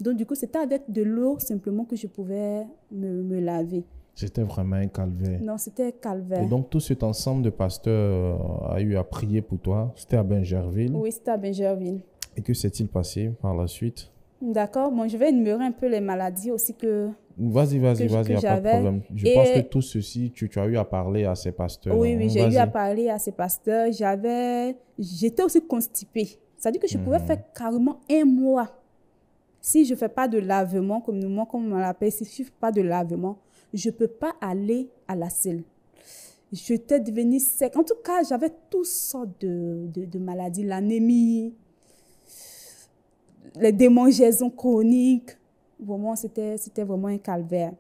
Donc, du coup, c'était avec de l'eau simplement que je pouvais me, laver. C'était vraiment un calvaire. Non, c'était un calvaire. Et donc, tout cet ensemble de pasteurs euh, a eu à prier pour toi. C'était à Benjerville. Oui, c'était à Benjerville. Et que s'est-il passé par la suite D'accord. Bon, je vais énumérer un peu les maladies aussi que Vas-y, vas-y, vas-y, il pas de problème. Je pense que tout ceci, tu, as eu à parler à ces pasteurs. Oui, oui, hein. j'ai eu à parler à ces pasteurs. J'avais, j'étais aussi constipée. Ça à dire que je pouvais mhm. faire carrément un mois. Si je ne fais pas de lavement, comme nous, comme on l'appelle, si je ne fais pas de lavement, je ne peux pas aller à la selle. J'étais devenue sec. En tout cas, j'avais toutes sortes de, de, de maladies, l'anémie, les démangeaisons chroniques Vraiment, c'était vraiment un calvaire.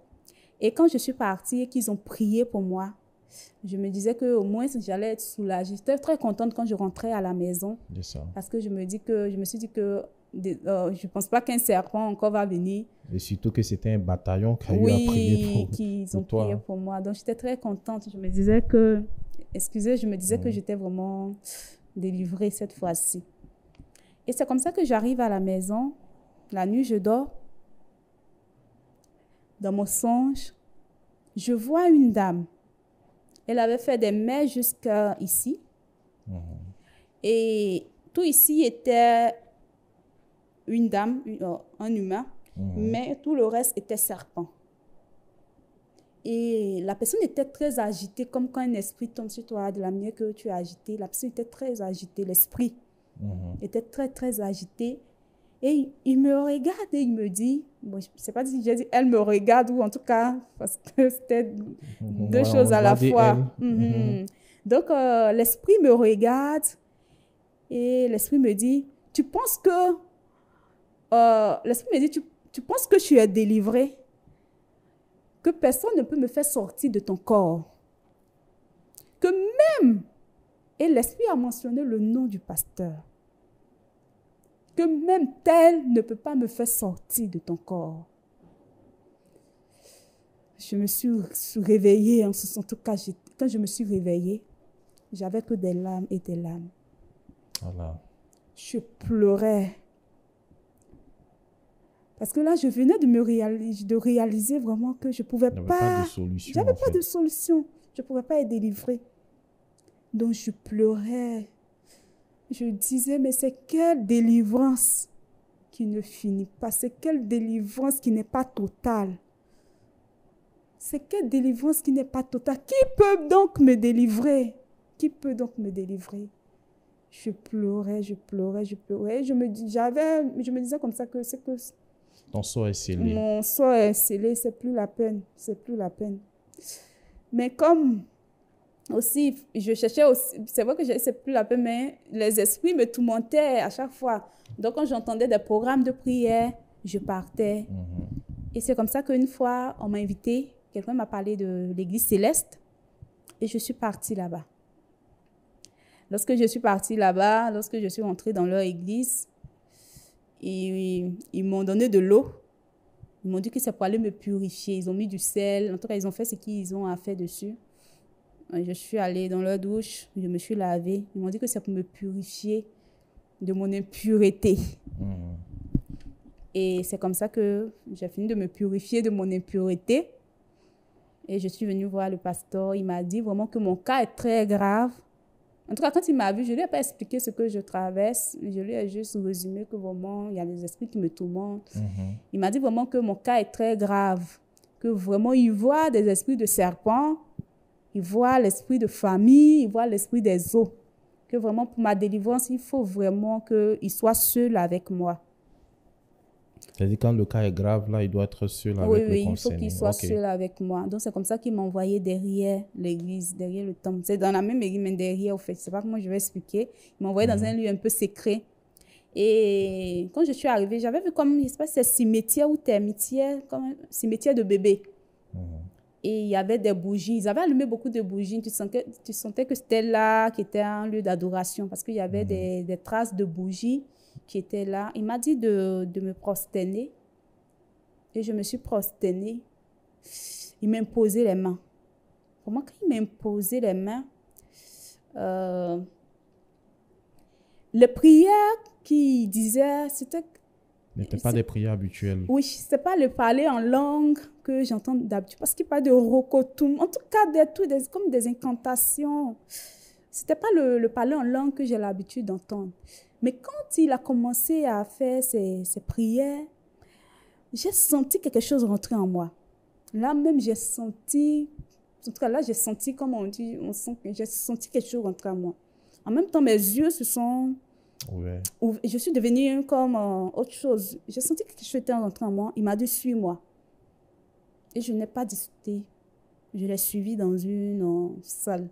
Et quand je suis partie et qu'ils ont prié pour moi, je me disais que au moins j'allais être soulagée. J'étais très contente quand je rentrais à la maison. Ça. Parce que je me dis que je me suis dit que euh, je ne pense pas qu'un serpent encore va venir. Et surtout que c'était un bataillon qui a eu à prier pour, *laughs* qui ont prié pour moi. Donc j'étais très contente. Je me disais que, excusez, je me disais que j'étais vraiment délivrée cette fois-ci. Et c'est comme ça que j'arrive à la maison. La nuit, je dors. Dans mon songe, je vois une dame. Elle avait fait des mets jusqu'à ici. Mhm. Et tout ici était une dame, euh, un humain, mhm. mais tout le reste était serpent. Et la personne était très agitée, comme quand un esprit tombe sur toi, de la manière que tu es agité. La personne était très agitée, l'esprit mhm. était très, très agité. Et il me regarde et il me dit, je ne sais pas si j'ai dit elle me regarde ou en tout cas, *laughs* parce que c'était mhm. deux choses à la fois. Mhm. Mhm. Donc euh, l'esprit me regarde et l'esprit me dit, tu penses que, euh, l'esprit me dit, tu, penses que tu es délivré, que personne ne peut me faire sortir de ton corps, que même, et l'esprit a mentionné le nom du pasteur que même tel ne peut pas me faire sortir de ton corps. Je me suis réveillée, en, ce, en tout cas, quand je me suis réveillée, j'avais que des larmes et des larmes. Je pleurais. Parce que là, je venais de me réaliser, vraiment que je ne pouvais pas. J'avais pas de solution. Je ne pouvais pas être délivrée. Donc, je pleurais, je disais, mais c'est quelle délivrance qui ne finit pas, c'est quelle délivrance qui n'est pas totale. C'est quelle délivrance qui n'est pas totale. Qui peut donc me délivrer Qui peut donc me délivrer Je pleurais, je pleurais, je pleurais. Je me, je me disais comme ça que c'est que... Ton sort est scellé. Mon sort est scellé, c'est plus la peine, c'est plus la peine. Mais comme aussi, je cherchais aussi, c'est vrai que je ne sais plus la peine mais les esprits me tourmentaient à chaque fois. Donc, quand j'entendais des programmes de prière, je partais. Mhm. Et c'est comme ça qu'une fois, on m'a invité, quelqu'un m'a parlé de l'église céleste, et je suis partie là-bas. Lorsque je suis partie là-bas, lorsque je suis rentrée dans leur église, ils, ils m'ont donné de l'eau. Ils m'ont dit que c'est pour aller me purifier. Ils ont mis du sel. En tout cas, ils ont fait ce qu'ils ont à faire dessus. Je suis allée dans leur douche, je me suis lavée. Ils m'ont dit que c'est pour me purifier de mon impureté. Hmm. Et c'est comme ça que j'ai fini de me purifier de mon impureté. Et je suis venue voir le pasteur. Il m'a dit vraiment que mon cas est très grave. En tout cas, quand il m'a vu, je ne lui ai pas expliqué ce que je traverse. Je lui ai juste résumé que vraiment, il y a des esprits qui me tourmentent. Mm-hmm. Il m'a dit vraiment que mon cas est très grave. Que vraiment, il voit des esprits de serpents il voit l'esprit de famille, il voit l'esprit des eaux. Que vraiment, pour ma délivrance, il faut vraiment qu'il soit seul avec moi. C'est-à-dire, quand le cas est grave, là, il doit être seul avec le Oui, il faut qu'il soit seul avec moi. Donc, c'est comme ça qu'il m'a envoyé derrière l'église, derrière le temple. C'est dans la même église, mais derrière, au fait. Je ne sais pas comment je vais expliquer. Il m'a envoyé dans mhm. un lieu un peu secret. Et quand je suis arrivée, j'avais vu comme, je c'est cimetière ou termitière, comme un cimetière de bébé et il y avait des bougies. Ils avaient allumé beaucoup de bougies. Tu sentais, tu sentais que c'était là, qui était un lieu d'adoration, parce qu'il y avait mhm. des, traces de bougies qui étaient là. Il m'a dit de, me prosterner. Et je me suis prosternée. Il m'imposait les mains. Comment moi, quand il m'imposait les mains, euh, les prières qu'il disait, c'était N'était pas des prières habituelles. Oui, c'est pas le parler en langue que j'entends d'habitude. Parce qu'il parle de rokotum. En tout cas, des, tout, des, comme des incantations. C'était pas le, le, parler en langue que j'ai l'habitude d'entendre. Mais quand il a commencé à faire ses, prières, j'ai senti quelque chose rentrer en moi. Là même, j'ai senti, en tout cas là, j'ai senti, comme on dit, on sent, j'ai senti quelque chose rentrer en moi. En même temps, mes yeux se sont je suis devenue comme euh, autre chose. J'ai senti que quelque chose en moi. Il m'a dit moi Et je n'ai pas discuté. Je l'ai suivi dans une euh, salle.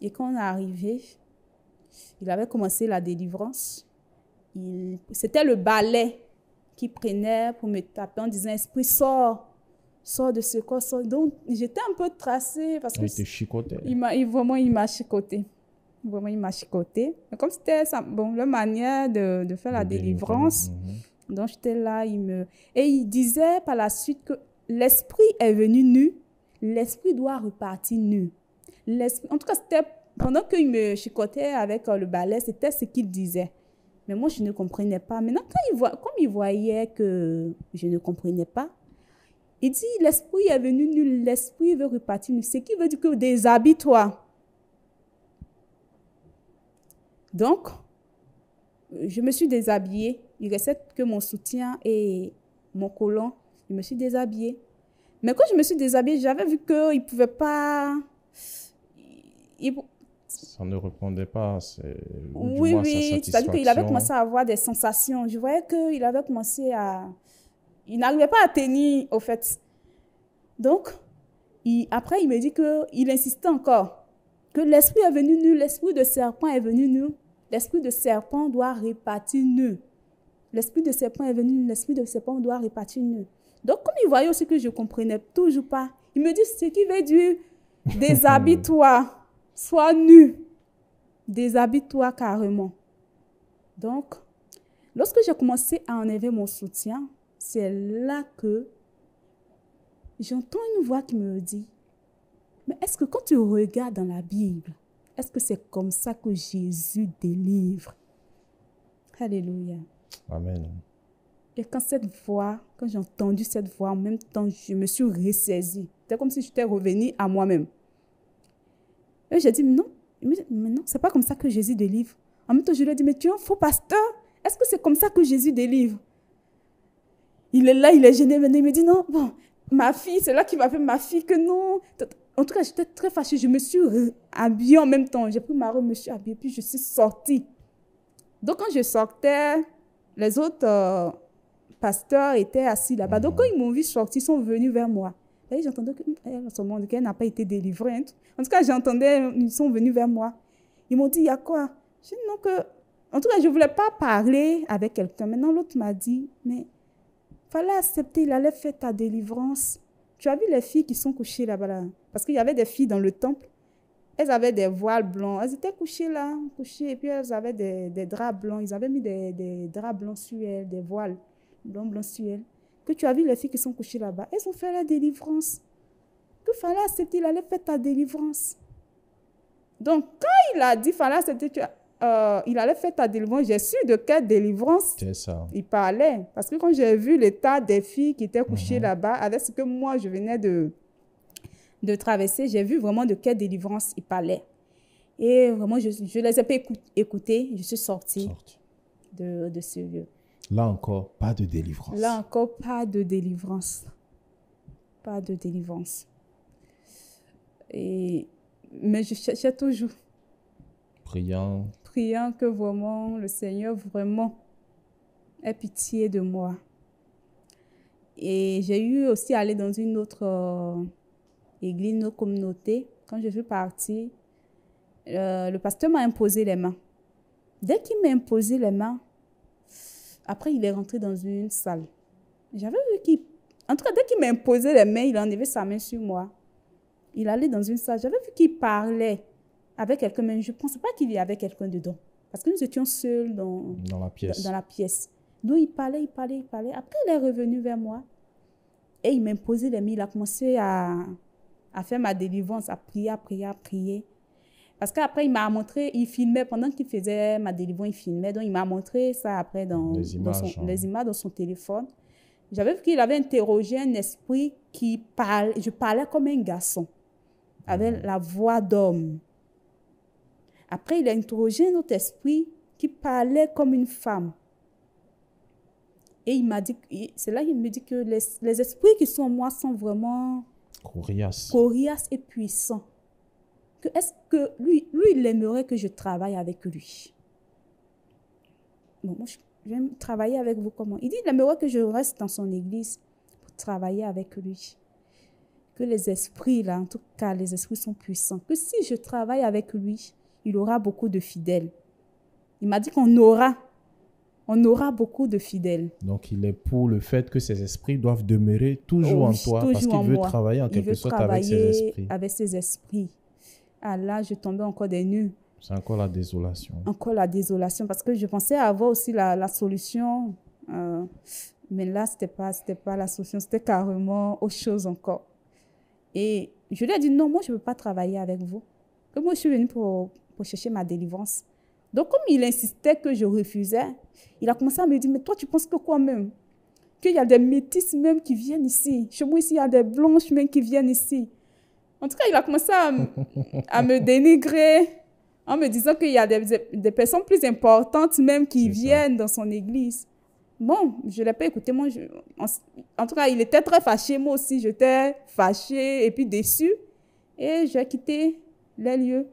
Et quand on est arrivé, il avait commencé la délivrance. Il... C'était le balai Qui prenait pour me taper en disant Esprit, sors, sors de ce corps, Donc j'étais un peu tracée parce que. Il m'a, vraiment, il m'a chicoté vraiment il m'a chicoté. comme c'était bon, manière de, faire la délivrance, mhm. donc j'étais là, il me... Et il disait par la suite que l'esprit est venu nu, l'esprit doit repartir nu. En tout cas, c'était pendant qu'il me chicotait avec euh, le balai, c'était ce qu'il disait. Mais moi, je ne comprenais pas. Maintenant, quand il voit, comme il voyait que je ne comprenais pas, il dit, l'esprit est venu nu. l'esprit veut repartir nu Ce qui veut dire que déshabille-toi. Donc, je me suis déshabillée. Il restait que mon soutien et mon collant. Je me suis déshabillée. Mais quand je me suis déshabillée, j'avais vu qu'il ne pouvait pas. Ça ne répondait pas. oui, oui. cest à qu'il avait commencé à avoir des sensations. Je voyais qu'il avait commencé à. Il n'arrivait pas à tenir, au fait. Donc, après, il me dit qu'il insistait encore. Que l'esprit est venu nous, l'esprit de serpent est venu nous L'esprit de serpent doit répartir nous. L'esprit de serpent est venu, l'esprit de serpent doit répartir nous. Donc, comme il voyait aussi que je ne comprenais toujours pas, il me dit ce qui veut dire *laughs* déshabille-toi, sois nu, déshabille-toi carrément. Donc, lorsque j'ai commencé à enlever mon soutien, c'est là que j'entends une voix qui me dit Mais est-ce que quand tu regardes dans la Bible, est-ce que c'est comme ça que Jésus délivre Alléluia. Amen. Et quand cette voix, quand j'ai entendu cette voix, en même temps, je me suis ressaisie. C'était comme si je t'étais revenue à moi-même. Et j'ai dit, non, mais non, c'est pas comme ça que Jésus délivre. En même temps, je lui ai dit, mais tu es un faux pasteur. Est-ce que c'est comme ça que Jésus délivre Il est là, il est gêné, mais il me dit, non, bon, ma fille, c'est là qu'il qui fait ma fille que non. En tout cas, j'étais très fâchée. Je me suis habillée en même temps. J'ai pris ma robe, je me suis habillée, puis je suis sortie. Donc, quand je sortais, les autres euh, pasteurs étaient assis là-bas. Donc, quand ils m'ont vu sortir, ils sont venus vers moi. J'entendais qu'elle n'a pas été délivrée. Hein. En tout cas, j'entendais, ils sont venus vers moi. Ils m'ont dit, il y a quoi Je non, que... En tout cas, je ne voulais pas parler avec quelqu'un. Maintenant, l'autre m'a dit, mais fallait accepter, il allait faire ta délivrance. Tu as vu les filles qui sont couchées là-bas là, -bas, là parce qu'il y avait des filles dans le temple, elles avaient des voiles blancs, elles étaient couchées là, couchées, et puis elles avaient des, draps blancs, ils avaient mis des, draps blancs sur elles, des voiles blancs, blancs sur elles. Que tu as vu les filles qui sont couchées là-bas, elles ont fait la délivrance. Que fallait accepter, il allait faire ta délivrance. Donc, quand il a dit, fallait accepter, euh, il allait faire ta délivrance. J'ai su de quelle délivrance ça. il parlait. Parce que quand j'ai vu l'état des filles qui étaient couchées mhm. là-bas, avec ce que moi, je venais de, de traverser, j'ai vu vraiment de quelle délivrance il parlait. Et vraiment, je ne les ai pas écoutés, je suis sortie de, de ce lieu. Là encore, pas de délivrance. Là encore, pas de délivrance. Pas de délivrance. Et, mais je cherchais toujours. Priant. Priant que vraiment le Seigneur vraiment ait pitié de moi. Et j'ai eu aussi à aller dans une autre euh, Église, nos communautés, quand je suis partie, euh, le pasteur m'a imposé les mains. Dès qu'il m'a imposé les mains, après, il est rentré dans une salle. J'avais vu qu'il... En tout cas, dès qu'il m'a imposé les mains, il a enlevé sa main sur moi. Il allait dans une salle. J'avais vu qu'il parlait avec quelqu'un, mais je ne pensais pas qu'il y avait quelqu'un dedans. Parce que nous étions seuls dans, la pièce. Dans, dans la pièce. Donc, il parlait, il parlait, il parlait. Après, il est revenu vers moi. Et il m'a imposé les mains. Il a commencé à, à faire ma délivrance, à prier, à prier, à prier. Parce qu'après, il m'a montré, il filmait, pendant qu'il faisait ma délivrance, il filmait. Donc, il m'a montré ça après dans les images dans son, hein. les images dans son téléphone. J'avais vu qu'il avait interrogé un esprit qui parle. Je parlais comme un garçon, avec mhm. la voix d'homme. Après, il a interrogé un autre esprit qui parlait comme une femme. Et il m'a dit, c'est là qu'il me dit que les, les esprits qui sont en moi sont vraiment Corias est puissant. Est-ce que lui, lui, il aimerait que je travaille avec lui moi, je vais travailler avec vous comment Il dit il aimerait que je reste dans son église pour travailler avec lui. Que les esprits, là, en tout cas, les esprits sont puissants. Que si je travaille avec lui, il aura beaucoup de fidèles. Il m'a dit qu'on aura on aura beaucoup de fidèles. Donc il est pour le fait que ces esprits doivent demeurer toujours oh en toi, parce qu'il veut travailler en quelque sorte avec ses esprits. Avec ses esprits. Ah là, je tombais encore des nues. C'est encore la désolation. Encore la désolation, parce que je pensais avoir aussi la, solution, euh, mais là, ce n'était pas, pas la solution, c'était carrément autre chose encore. Et je lui ai dit, non, moi, je ne veux pas travailler avec vous. Que moi, je suis venue pour, pour chercher ma délivrance. Donc, comme il insistait que je refusais, il a commencé à me dire, mais toi, tu penses que quoi même Qu'il y a des métis même qui viennent ici. Chez moi, ici, il y a des blanches même qui viennent ici. En tout cas, il a commencé à, me *laughs* dénigrer en me disant qu'il y a des, des, personnes plus importantes même qui viennent dans son église. Bon, je ne l'ai pas écouté. Moi, en, en, tout cas, il était très fâché. Moi aussi, j'étais fâchée et puis déçue. Et j'ai quitté les lieux.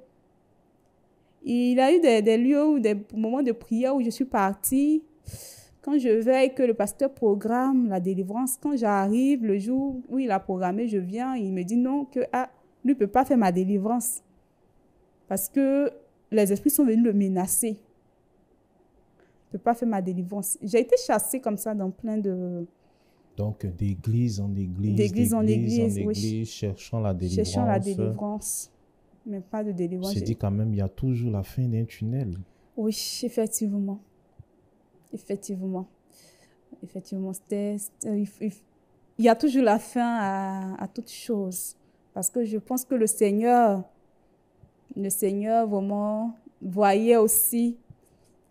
Il y a eu des, lieux ou des moments de prière où je suis partie. Quand je veille que le pasteur programme la délivrance, quand j'arrive le jour où il a programmé, je viens, il me dit non, que ah, lui ne peut pas faire ma délivrance. Parce que les esprits sont venus le menacer. Il ne peut pas faire ma délivrance. J'ai été chassée comme ça dans plein de, donc, d'église en église, d'église en église, en église oui. cherchant la délivrance. Cherchant la délivrance mais pas de délivrance. C'est dit quand même, il y a toujours la fin d'un tunnel. Oui, effectivement. Effectivement. Effectivement, c'était, il y a toujours la fin à, à toute chose. Parce que je pense que le Seigneur, le Seigneur vraiment voyait aussi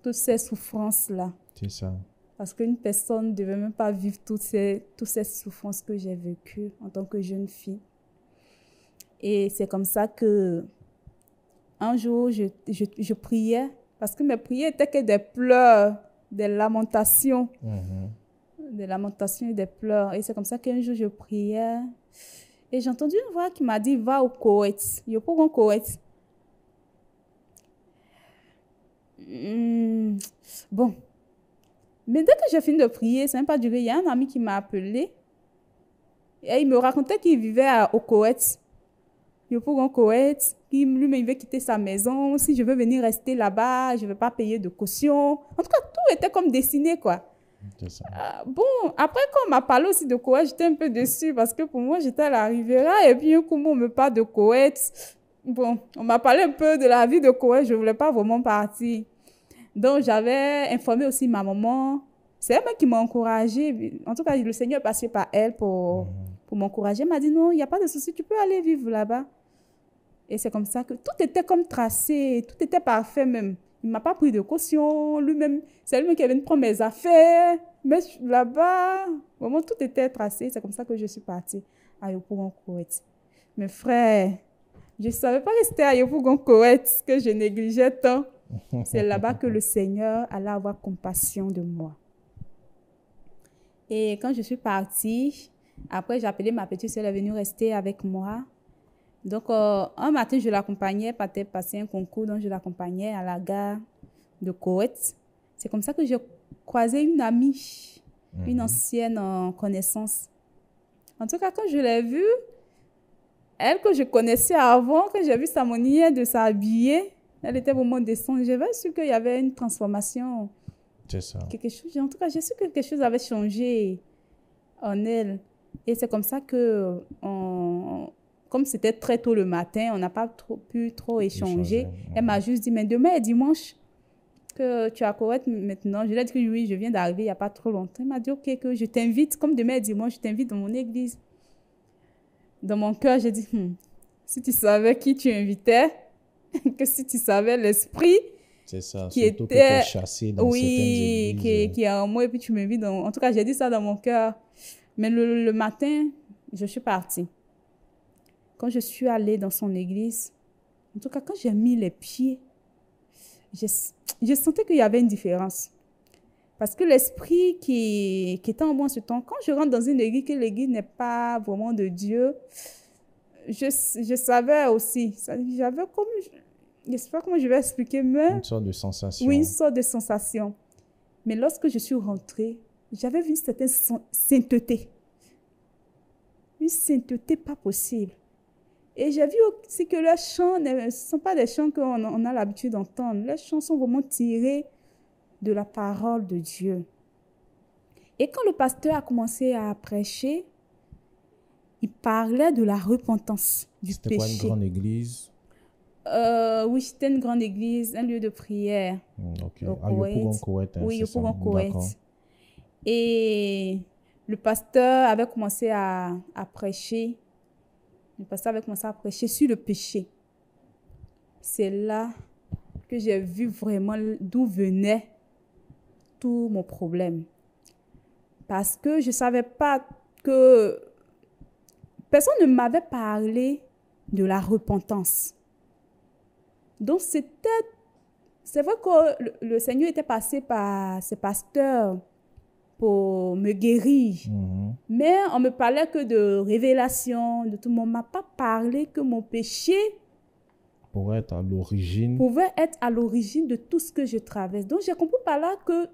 toutes ces souffrances-là. C'est ça. Parce qu'une personne ne devait même pas vivre toutes ces, toutes ces souffrances que j'ai vécues en tant que jeune fille. Et c'est comme ça que un jour, je, priais, parce que mes prières étaient que des pleurs, des lamentations. Mm-hmm. Des lamentations et des pleurs. Et c'est comme ça qu'un jour, je priais. Et j'ai entendu une voix qui m'a dit Va au Koweït. Il y a pas Bon. Mais dès que j'ai fini de prier, ça n'a pas duré. Il y a un ami qui m'a appelé. Et il me racontait qu'il vivait à, au Koweït il pour un coète lui-même veut quitter sa maison. Si je veux venir rester là-bas, je ne vais pas payer de caution. En tout cas, tout était comme dessiné, quoi. Ah, bon, après, quand on m'a parlé aussi de cohète, j'étais un peu déçue parce que pour moi, j'étais à la Riviera et puis un on me parle de cohète. Bon, on m'a parlé un peu de la vie de cohète. je ne voulais pas vraiment partir. Donc, j'avais informé aussi ma maman. C'est elle qui m'a encouragée. En tout cas, le Seigneur est passé par elle pour, mhm. pour m'encourager. Elle m'a dit non, il n'y a pas de souci, tu peux aller vivre là-bas. Et c'est comme ça que tout était comme tracé, tout était parfait même. Il ne m'a pas pris de caution, lui-même, c'est lui-même qui avait prendre mes affaires, mais là-bas, vraiment tout était tracé. C'est comme ça que je suis partie à Yopougon-Kouet. Mes frères, je ne savais pas rester à Yopougon-Kouet que je négligeais tant. *laughs* C'est là-bas que le Seigneur allait avoir compassion de moi. Et quand je suis partie, après j'ai appelé ma petite sœur elle est venue rester avec moi. Donc, euh, un matin, je l'accompagnais, partait passer un concours, donc je l'accompagnais à la gare de Koweït. C'est comme ça que j'ai croisé une amie, une mhm. ancienne euh, connaissance. En tout cas, quand je l'ai vue, elle que je connaissais avant, quand j'ai vu sa manière de s'habiller, elle était au vraiment descendue. J'avais su qu'il y avait une transformation. C'est ça. Quelque chose, en tout cas, j'ai su que quelque chose avait changé en elle. Et c'est comme ça que euh, comme c'était très tôt le matin, on n'a pas trop, pu trop échanger. Elle m'a juste dit, mais demain est dimanche, que tu as correct maintenant. Je lui ai dit, oui, je viens d'arriver il n'y a pas trop longtemps. Elle m'a dit, ok, que je t'invite, comme demain est dimanche, je t'invite dans mon église. Dans mon cœur, j'ai dit, hmm, si tu savais qui tu invitais, *laughs* que si tu savais l'esprit ça, qui était chassé dans oui, qui, est en moi et puis tu m'invites. En tout cas, j'ai dit ça dans mon cœur. Mais le matin, je suis partie. Quand je suis allée dans son église, en tout cas, quand j'ai mis les pieds, je, sentais qu'il y avait une différence. Parce que l'esprit qui, qui, était en moi ce temps, quand je rentre dans une église, que l'église n'est pas vraiment de Dieu, je, je savais aussi, j'avais comme, je ne sais pas comment je vais expliquer, mais... Une sorte de sensation. Oui, une sorte de sensation. Mais lorsque je suis rentrée, j'avais vu une certaine sainteté. Une sainteté pas possible. Et j'ai vu aussi que leurs chants ne sont pas des chants qu'on on a l'habitude d'entendre. Les chants sont vraiment tirés de la parole de Dieu. Et quand le pasteur a commencé à prêcher, il parlait de la repentance C'était quoi une grande église euh, Oui, c'était une grande église, un lieu de prière. Hmm, ok, au ah, Koweït. Hein, oui, au hmm, Et le pasteur avait commencé à prêcher le pasteur avec moi à prêcher sur le péché. C'est là que j'ai vu vraiment d'où venait tout mon problème. Parce que je ne savais pas que personne ne m'avait parlé de la repentance. Donc c'était... C'est vrai que le, Seigneur était passé par ses pasteurs pour me guérir. Mm-hmm. Mais on me parlait que de révélation, de tout. le monde m'a pas parlé que mon péché pourrait être à l'origine. Pouvait être à l'origine de tout ce que je traverse. Donc j'ai compris par là que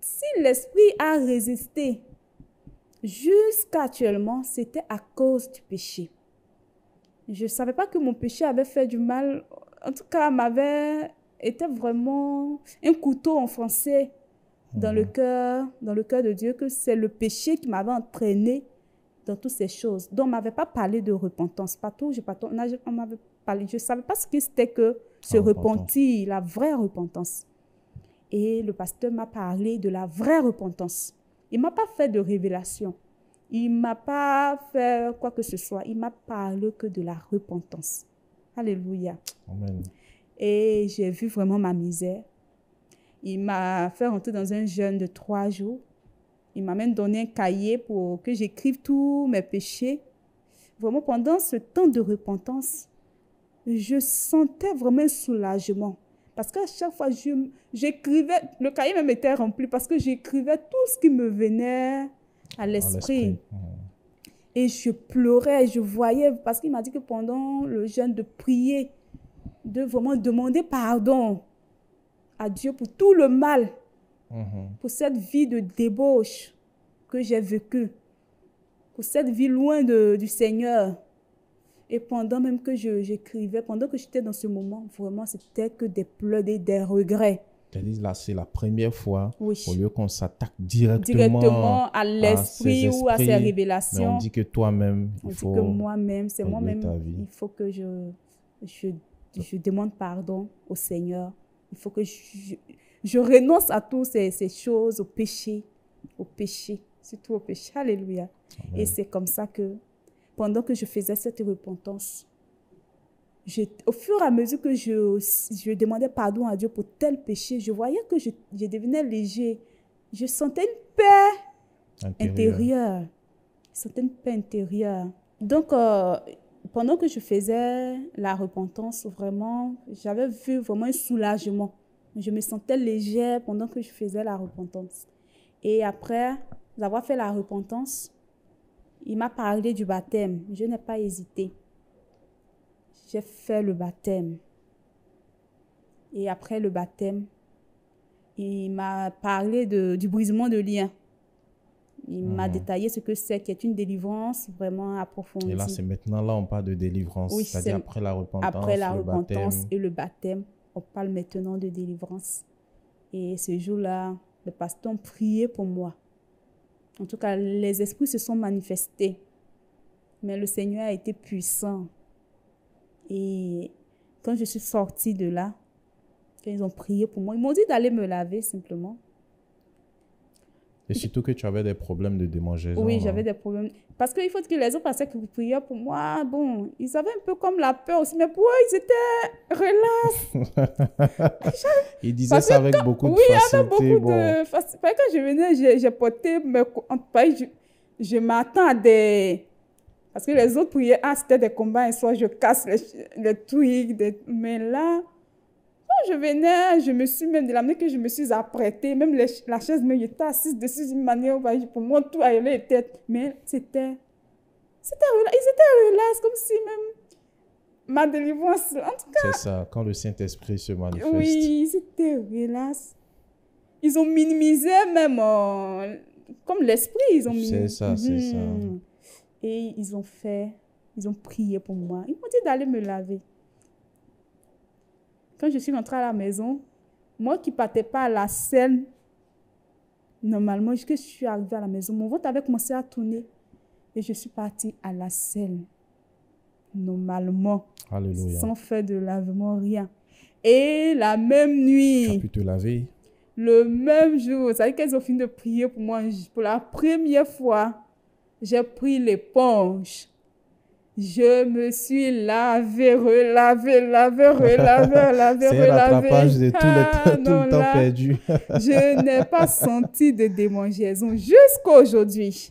si l'esprit a résisté jusqu'à actuellement, c'était à cause du péché. Je ne savais pas que mon péché avait fait du mal. En tout cas, m'avait était vraiment un couteau en français dans, le mm. cœur, dans le cœur de Dieu que c'est le péché qui m'avait entraîné dans toutes ces choses. Donc, on m'avait pas parlé de repentance. pas je, m'avait parlé. Je ne savais pas ce que c'était que se repentir, la vraie repentance. Et le pasteur m'a parlé de la vraie repentance. Il ne m'a pas fait de révélation. Il ne m'a pas fait quoi que ce soit. Il m'a parlé que de la repentance. Alléluia. Et j'ai vu vraiment ma misère. Il m'a fait rentrer dans un jeûne de trois jours. Il m'a même donné un cahier pour que j'écrive tous mes péchés. Vraiment, pendant ce temps de repentance, je sentais vraiment un soulagement. Parce qu'à chaque fois, j'écrivais, le cahier même était rempli parce que j'écrivais tout ce qui me venait à l'esprit. Et je pleurais, je voyais, parce qu'il m'a dit que pendant le jeûne de prier, de vraiment demander pardon à Dieu pour tout le mal, mhm. pour cette vie de débauche que j'ai vécue, pour cette vie loin de, du Seigneur. Et pendant même que j'écrivais, pendant que j'étais dans ce moment, vraiment, c'était que des pleurs et des regrets. Dit, là, c'est la première fois, au lieu qu'on s'attaque directement, à l'esprit ou à ses révélations. Mais on dit que toi-même, il faut. que moi-même, c'est moi-même, il faut que je, je, je demande pardon au Seigneur il faut que je, je renonce à toutes ces, ces, choses, au péché, au péché, surtout au péché. Alléluia. Et c'est comme ça que, pendant que je faisais cette repentance, je, au fur et à mesure que je, je, demandais pardon à Dieu pour tel péché, je voyais que je, je devenais léger. Je sentais une paix intérieure. Je sentais une paix intérieure. Donc, euh, pendant que je faisais la repentance, vraiment, j'avais vu vraiment un soulagement. Je me sentais légère pendant que je faisais la repentance. Et après avoir fait la repentance, il m'a parlé du baptême. Je n'ai pas hésité. J'ai fait le baptême. Et après le baptême, il m'a parlé du brisement de liens. Il m'a mhm. détaillé ce que c'est, qui est une délivrance vraiment approfondie. Et là, c'est maintenant, là, on parle de délivrance, oui, c'est-à-dire après la repentance. Après la repentance et le baptême, on parle maintenant de délivrance. Et ce jour-là, le pasteur priait pour moi. En tout cas, les esprits se sont manifestés. Mais le Seigneur a été puissant. Et quand je suis sortie de là, quand ils ont prié pour moi, ils m'ont dit d'aller me laver simplement. Et surtout que tu avais des problèmes de démangeaison. Oui, hein. j'avais des problèmes. Parce qu'il faut que les autres pensaient que vous priez pour moi. Bon, ils avaient un peu comme la peur aussi, mais pour eux, ils étaient relax. *laughs* ils disaient ça avec beaucoup de oui, facilité. Oui, avec beaucoup de facilité. Quand je venais, j'ai porté mes. Je, je m'attends à des. Parce que les autres priaient, ah, c'était des combats, et hein, soit je casse les, les Des... Mais là, je venais, je me suis même de la manière que je me suis apprêtée, même la chaise, mais j'étais assise dessus d'une manière, pour moi, tout la tête. Mais c'était. C'était ils étaient relax, comme si même ma délivrance. En tout cas. C'est ça, quand le Saint-Esprit se manifeste. Oui, c'était relax. Ils ont minimisé même. Euh, comme l'esprit, ils ont minimisé. C'est ça, c'est ça. Et ils ont fait. Ils ont prié pour moi. Ils m'ont dit d'aller me laver. Quand je suis rentrée à la maison, moi qui partais pas à la scène, normalement, jusqu'à que je suis arrivée à la maison, mon ventre avait commencé à tourner. Et je suis partie à la scène, normalement, Alléluia. sans faire de lavement, rien. Et la même nuit, tu le même jour, vous savez qu'elles ont fini de prier pour moi pour la première fois. J'ai pris l'éponge je me suis lavé, relavé, lavé, relavé, *laughs* lavé, C'est de tout le, ah, *laughs* temps perdu. *laughs* je n'ai pas senti de démangeaison jusqu'à aujourd'hui.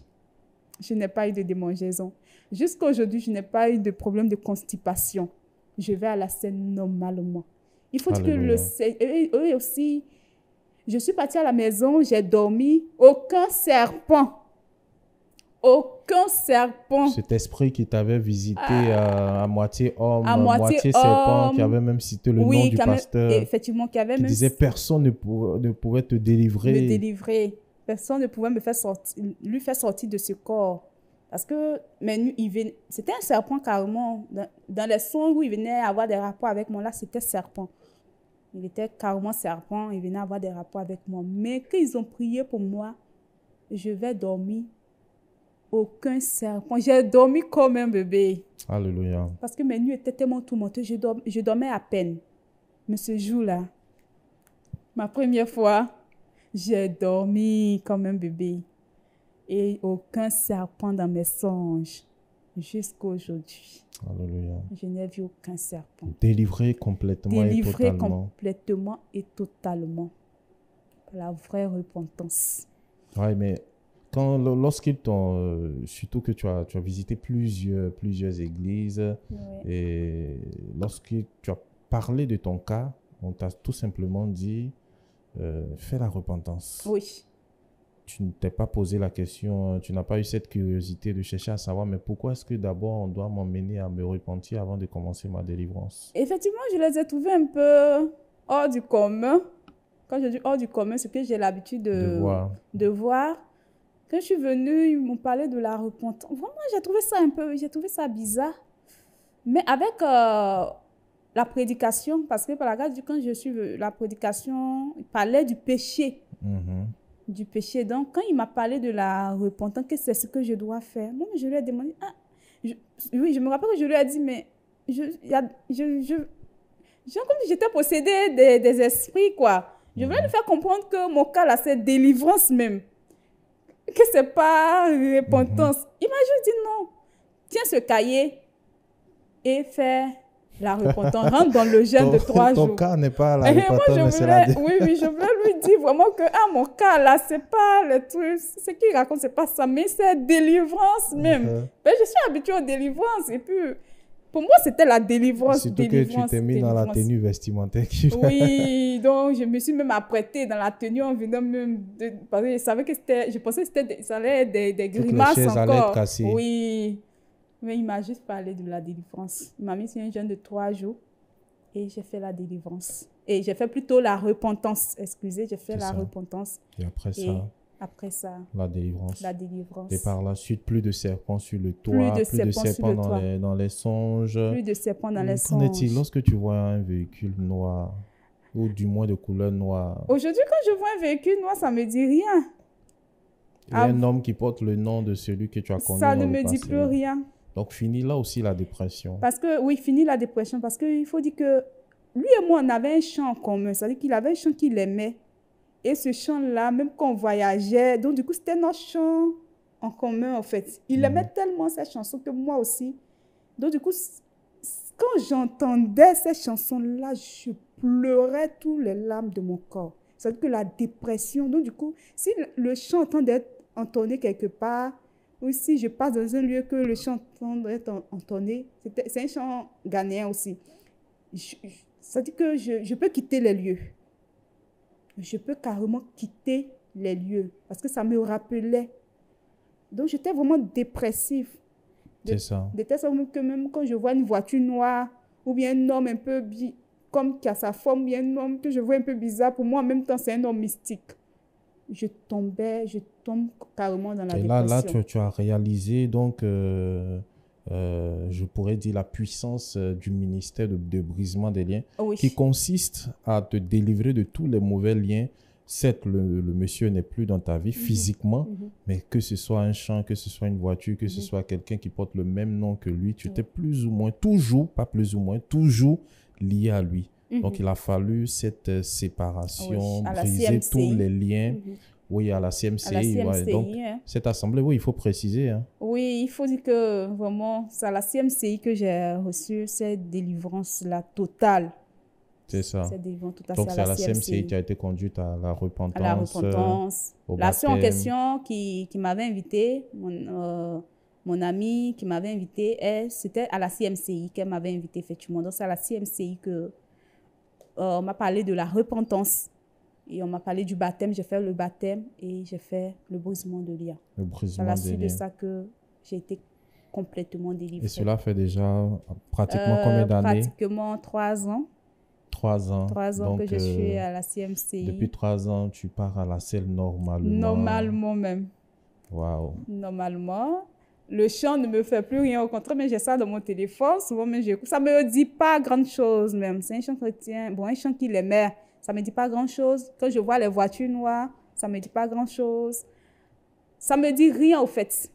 Je n'ai pas eu de démangeaison. Jusqu'à aujourd'hui, je n'ai pas eu de problème de constipation. Je vais à la scène normalement. Il faut que le Seigneur, eux aussi, je suis partie à la maison, j'ai dormi, aucun serpent, aucun serpent. Cet esprit qui t'avait visité ah. euh, à moitié homme, à moitié, serpent, qui avait même cité le nom du pasteur. effectivement, qui avait disait personne ne, pouvait te délivrer. délivrer. Personne ne pouvait me faire sortir, lui faire sortir de ce corps. Parce que c'était un serpent carrément. Dans, les sons où il venait avoir des rapports avec moi, là, c'était serpent. Il était carrément serpent, il venait avoir des rapports avec moi. Mais quand ils ont prié pour moi, je vais dormir, aucun serpent. J'ai dormi comme un bébé. Alléluia. Parce que mes nuits étaient tellement tourmentées, je, je dormais à peine. Mais ce jour-là, ma première fois, j'ai dormi comme un bébé. Et aucun serpent dans mes songes jusqu'aujourd'hui. Alléluia. Je n'ai vu aucun serpent. Délivré complètement et totalement. Délivré complètement et totalement. La vraie repentance. Oui, mais quand euh, surtout que tu as, tu as visité plusieurs, plusieurs églises, et lorsque tu as parlé de ton cas, on t'a tout simplement dit, euh, fais la repentance. Oui. Tu ne t'es pas posé la question, hein. tu n'as pas eu cette curiosité de chercher à savoir, mais pourquoi est-ce que d'abord on doit m'emmener à me repentir avant de commencer ma délivrance Effectivement, je les ai trouvés un peu hors du commun. Quand je dis hors du commun, C'est que j'ai l'habitude de, De voir je suis venu, ils m'ont parlé de la repentance. Vraiment, j'ai trouvé ça un peu, j'ai trouvé ça bizarre. Mais avec euh, la prédication, parce que par la grâce du quand je suis la prédication, il parlait du péché. Mm-hmm. Du péché. Donc, quand il m'a parlé de la repentance, que c'est ce que je dois faire, moi, je lui ai demandé, ah, oui, je me rappelle que je lui ai dit, mais je, y je, comme si j'étais possédée des, esprits, quoi. Je voulais mm-hmm. lui faire comprendre que mon cas, là, c'est délivrance même que ce n'est pas repentance. Mhm. Il m'a juste dit non. Tiens ce cahier et fais la repentance. Rentre dans le jeûne de trois jours. Ton cas n'est pas la eh, repentance, moi, je voulais, Oui, oui, je voulais lui dire vraiment que ah, mon cas, là, ce n'est pas le truc. Ce qu'il raconte, ce n'est pas ça, mais c'est délivrance même. mais mhm. ben, je suis habituée aux délivrances. Et puis, pour moi, c'était la délivrance. Surtout délivrance, que tu t'es mis dans la tenue vestimentaire. oui, donc je me suis même apprêtée dans la tenue en venant même de... Parce que je savais que c'était... Je pensais que ça allait être des, grimaces encore. Être Oui. Mais il m'a juste parlé de la délivrance. Il m'a mis sur un jeune de trois jours et j'ai fait la délivrance. Et j'ai fait plutôt la repentance, excusez, j'ai fait la repentance. Et après ça après ça, la délivrance. La Et par la suite, plus de serpents sur le toit, plus de, serpents, dans, Les, dans, les, songes. Plus de serpents dans les songes. Qu'en est-il lorsque tu vois un véhicule noir, ou du moins de couleur noire Aujourd'hui, quand je vois un véhicule noir, ça ne me dit rien. un ah. homme qui porte le nom de celui que tu as connu. Ça ne me dit plus rien. Donc, fini là aussi la dépression. Parce que, oui, fini la dépression, parce qu'il faut dire que lui et moi, on avait un chant en commun. C'est-à-dire qu'il avait un chant qu'il aimait. Et ce chant-là, même quand on voyageait, donc du coup, c'était notre chant en commun, en fait. Il mm. aimait tellement cette chanson que moi aussi. Donc du coup, quand j'entendais cette chanson-là, je pleurais toutes les larmes de mon corps. C'est-à-dire que la dépression, donc du coup, si le chant en train d'être entonné quelque part, ou si je passe dans un lieu que le chant en train d'être entonné, c'est un chant ghanéen aussi. ça dit que je, je, peux quitter les lieux je peux carrément quitter les lieux parce que ça me rappelait. Donc j'étais vraiment dépressif. C'est ça. De que même quand je vois une voiture noire ou bien un homme un peu comme qui a sa forme, bien un homme que je vois un peu bizarre, pour moi en même temps c'est un homme mystique. Je tombais, je tombe carrément dans la dépression. Là, là tu, as réalisé donc euh, euh, je pourrais dire, la puissance euh, du ministère de, brisement des liens, ah qui consiste à te délivrer de tous les mauvais liens. Certes, le, monsieur n'est plus dans ta vie mhm. physiquement, mhm. mais que ce soit un champ, que ce soit une voiture, que ce mhm. soit quelqu'un qui porte le même nom que lui, tu étais plus ou moins, toujours, pas plus ou moins, toujours lié à lui. Donc, il a fallu cette euh, séparation, ah briser tous les liens. Oui, à la CMCI. Donc, hein. cette assemblée, oui, il faut préciser. Hein. Oui, il faut dire que vraiment, c'est à la CMCI que j'ai reçu cette délivrance-là totale. C'est ça. Cette Donc, c'est à, la, CMCI. qui a été conduite à la repentance. À la repentance. la seule en question qui, qui m'avait invité, mon, euh, mon amie qui m'avait invité, c'était à la CMCI qu'elle m'avait invité, effectivement. Donc, c'est à la CMCI qu'on euh, m'a parlé de la repentance. Et on m'a parlé du baptême, j'ai fait le baptême et j'ai fait le brisement de l'IA Le brisement de C'est la suite de ça que j'ai été complètement délivrée. Et cela fait déjà pratiquement euh, combien d'années Pratiquement trois ans. Trois ans. Trois ans que je euh, suis à la CMC. Depuis trois ans, tu pars à la selle normalement. Normalement même. Waouh. Normalement. Le chant ne me fait plus rien, au contraire, mais j'ai ça dans mon téléphone. Souvent, mais ça ne me dit pas grand-chose même. C'est un chant chrétien, bon, un chant qui les ça ne me dit pas grand-chose. Quand je vois les voitures noires, ça ne me dit pas grand-chose. Ça ne me dit rien, au fait.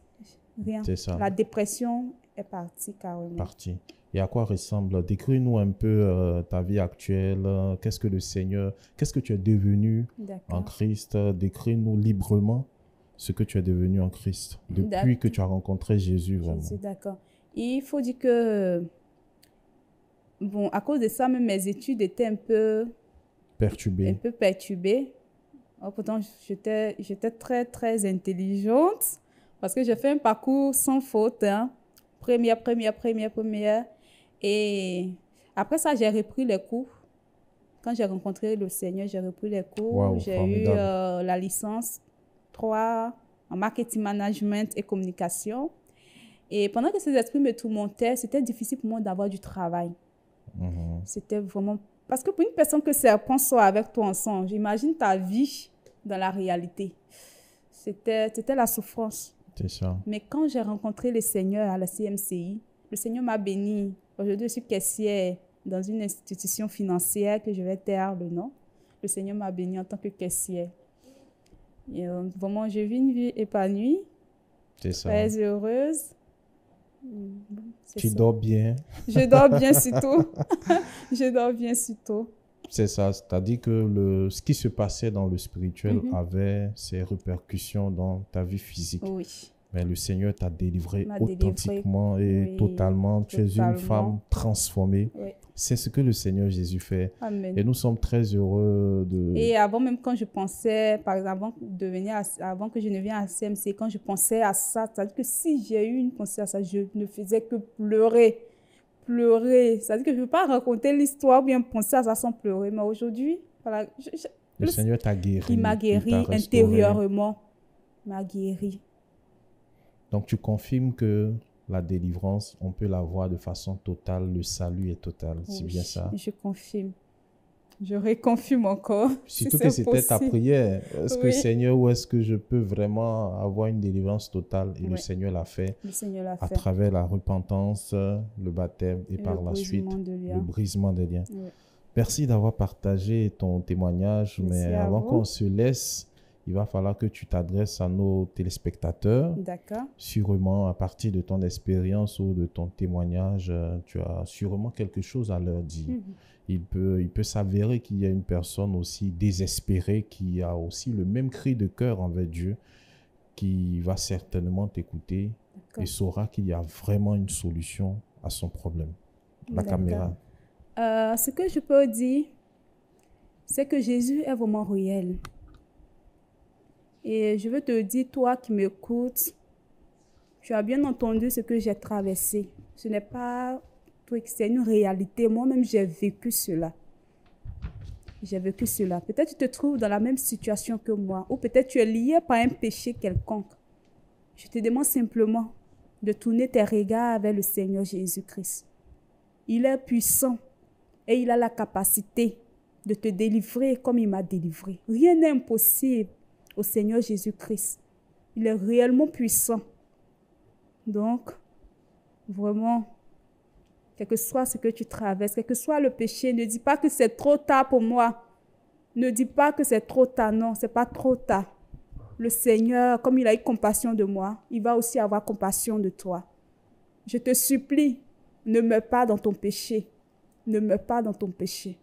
Rien. La dépression est partie Caroline. Partie. Et à quoi ressemble Décris-nous un peu euh, ta vie actuelle. Qu'est-ce que le Seigneur, qu'est-ce que tu es devenu en Christ Décris-nous librement ce que tu es devenu en Christ depuis que tu as rencontré Jésus vraiment. suis d'accord. Il faut dire que, bon, à cause de ça, même mes études étaient un peu perturbée. Un peu perturbée. Oh, pourtant, j'étais, j'étais très, très intelligente parce que j'ai fait un parcours sans faute. Hein. Première, première, première, première. Et après ça, j'ai repris les cours. Quand j'ai rencontré le Seigneur, j'ai repris les cours. j'ai eu euh, la licence 3 en marketing management et communication. Et pendant que ces esprits me tourmentaient, c'était difficile pour moi d'avoir du travail. Mhm. C'était vraiment parce que pour une personne que serpent soit avec toi en j'imagine imagine ta vie dans la réalité. C'était la souffrance. C'est ça. Mais quand j'ai rencontré le Seigneur à la CMCI, le Seigneur m'a béni. Aujourd'hui, je suis caissière dans une institution financière que je vais taire le nom. Le Seigneur m'a béni en tant que caissière. Et, euh, vraiment, j'ai vu une vie épanouie, très heureuse. Tu dors bien. Je dors bien *laughs* surtout. *laughs* je dors bien surtout. C'est ça, c'est-à-dire que le, ce qui se passait dans le spirituel mm-hmm. avait ses répercussions dans ta vie physique. Oui. Mais le Seigneur t'a délivré authentiquement et totalement. Tu es une femme transformée. C'est ce que le Seigneur Jésus fait. Et nous sommes très heureux de... Et avant même quand je pensais, par exemple, avant, de venir avant que je ne vienne à CMC, quand je pensais à ça, c'est-à-dire que si j'ai eu une pensée à ça, je ne faisais que pleurer. Pleurer. C'est-à-dire que je ne veux pas raconter l'histoire ou bien penser à ça sans pleurer. Mais aujourd'hui, voilà, le, Seigneur t'a guéri. Il m'a guéri intérieurement. m'a guéri. Donc tu confirmes que la délivrance, on peut l'avoir de façon totale, le salut est total. c'est bien ça Je confirme. Je réconfirme encore. *laughs* Surtout que c'était ta prière. Est-ce que Seigneur, ou est-ce que je peux vraiment avoir une délivrance totale Et le Seigneur l'a fait, Seigneur à travers la repentance, le baptême et, par la suite le brisement des liens. Merci d'avoir partagé ton témoignage. mais avant qu'on se laisse, il va falloir que tu t'adresses à nos téléspectateurs. D'accord. Sûrement, à partir de ton expérience ou de ton témoignage, euh, tu as sûrement quelque chose à leur dire. Mhm. Il peut, il peut s'avérer qu'il y a une personne aussi désespérée qui a aussi le même cri de cœur envers Dieu, qui va certainement t'écouter et saura qu'il y a vraiment une solution à son problème. La caméra. Euh, ce que je peux dire, c'est que Jésus est vraiment réel. Et je veux te dire, toi qui m'écoutes, tu as bien entendu ce que j'ai traversé. Ce n'est pas tout c'est une réalité. Moi-même, j'ai vécu cela. J'ai vécu cela. Peut-être tu te trouves dans la même situation que moi, ou peut-être tu es lié par un péché quelconque. Je te demande simplement de tourner tes regards vers le Seigneur Jésus-Christ. Il est puissant et il a la capacité de te délivrer comme il m'a délivré. Rien n'est impossible au Seigneur Jésus-Christ. Il est réellement puissant. Donc, vraiment, quel que soit ce que tu traverses, quel que soit le péché, ne dis pas que c'est trop tard pour moi. Ne dis pas que c'est trop tard. Non, c'est pas trop tard. Le Seigneur, comme il a eu compassion de moi, il va aussi avoir compassion de toi. Je te supplie, ne meurs pas dans ton péché. Ne meurs pas dans ton péché.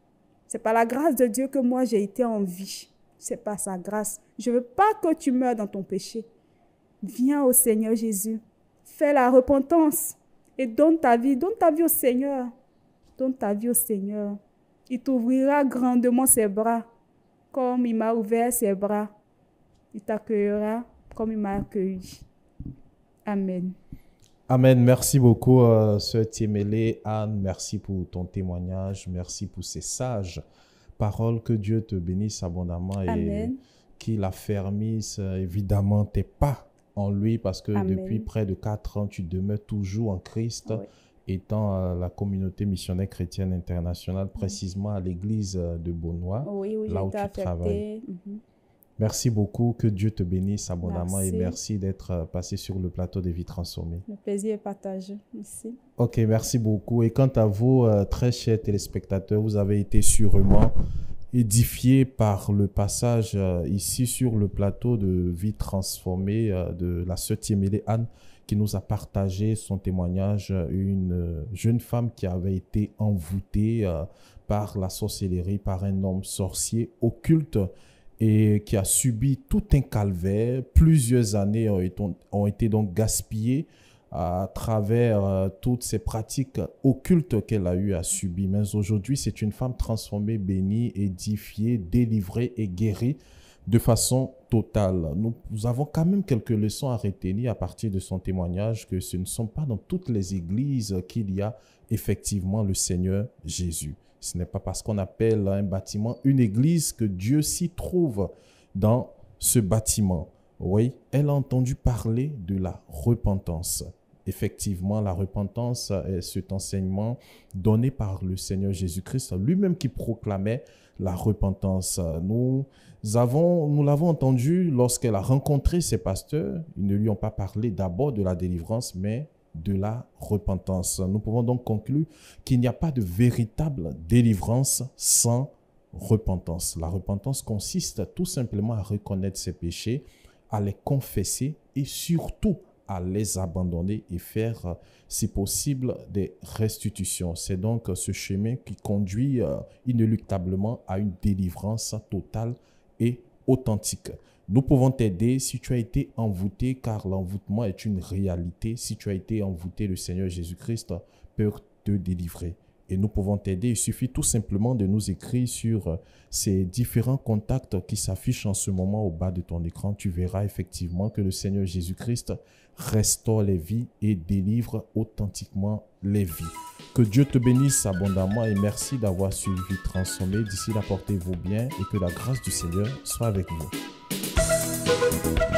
C'est par la grâce de Dieu que moi j'ai été en vie c'est pas sa grâce. Je veux pas que tu meurs dans ton péché. Viens au Seigneur Jésus. Fais la repentance et donne ta vie. Donne ta vie au Seigneur. Donne ta vie au Seigneur. Il t'ouvrira grandement ses bras, comme il m'a ouvert ses bras. Il t'accueillera comme il m'a accueilli. Amen. Amen. Merci beaucoup, euh, Sœur mêlé Anne, merci pour ton témoignage. Merci pour ces sages parole. Que Dieu te bénisse abondamment et qu'il affermisse euh, évidemment tes pas en lui parce que depuis près de quatre ans, tu demeures toujours en Christ. Ah étant euh, la communauté missionnaire chrétienne internationale, mm. précisément à l'église euh, de Beaunois, là où tu travailles. Merci beaucoup. Que Dieu te bénisse abondamment et merci d'être euh, passé sur le plateau des vies transformées. Le plaisir est partagé. ici. Ok, merci beaucoup. Et quant à vous, euh, très chers téléspectateurs, vous avez été sûrement édifiés par le passage euh, ici sur le plateau de vie transformée de la sœur Tiemélé Anne qui nous a partagé son témoignage, une jeune femme qui avait été envoûtée par la sorcellerie, par un homme sorcier occulte et qui a subi tout un calvaire. Plusieurs années ont été, donc gaspillées à travers euh, toutes ces pratiques occultes qu'elle a eu à subir. Mais aujourd'hui, c'est une femme transformée, bénie, édifiée, délivrée et guérie de façon totale. nous, avons quand même quelques leçons à retenir à partir de son témoignage que ce ne sont pas dans toutes les églises qu'il y a effectivement le Seigneur Jésus. Ce n'est pas parce qu'on appelle un bâtiment une église que Dieu s'y trouve dans ce bâtiment. Oui, elle a entendu parler de la repentance. Effectivement, la repentance est cet enseignement donné par le Seigneur Jésus-Christ, lui-même qui proclamait la repentance. Nous avons, nous l'avons entendu lorsqu'elle a rencontré ses pasteurs. Ils ne lui ont pas parlé d'abord de la délivrance, mais de la repentance. Nous pouvons donc conclure qu'il n'y a pas de véritable délivrance sans repentance. La repentance consiste tout simplement à reconnaître ses péchés, à les confesser et surtout à les abandonner et faire, euh, si possible, des restitutions. C'est donc ce chemin qui conduit euh, inéluctablement à une délivrance totale et authentique. Nous pouvons t'aider si tu as été envoûté, car l'envoûtement est une réalité. Si tu as été envoûté, le Seigneur Jésus-Christ peut te délivrer. Et nous pouvons t'aider. Il suffit tout simplement de nous écrire sur euh, ces différents contacts qui s'affichent en ce moment au bas de ton écran. Tu verras effectivement que le Seigneur Jésus-Christ restaure les vies et délivre authentiquement les vies. Que Dieu te bénisse abondamment et merci d'avoir suivi Transformé. D'ici là, portez-vous bien et que la grâce du Seigneur soit avec vous. Thank you.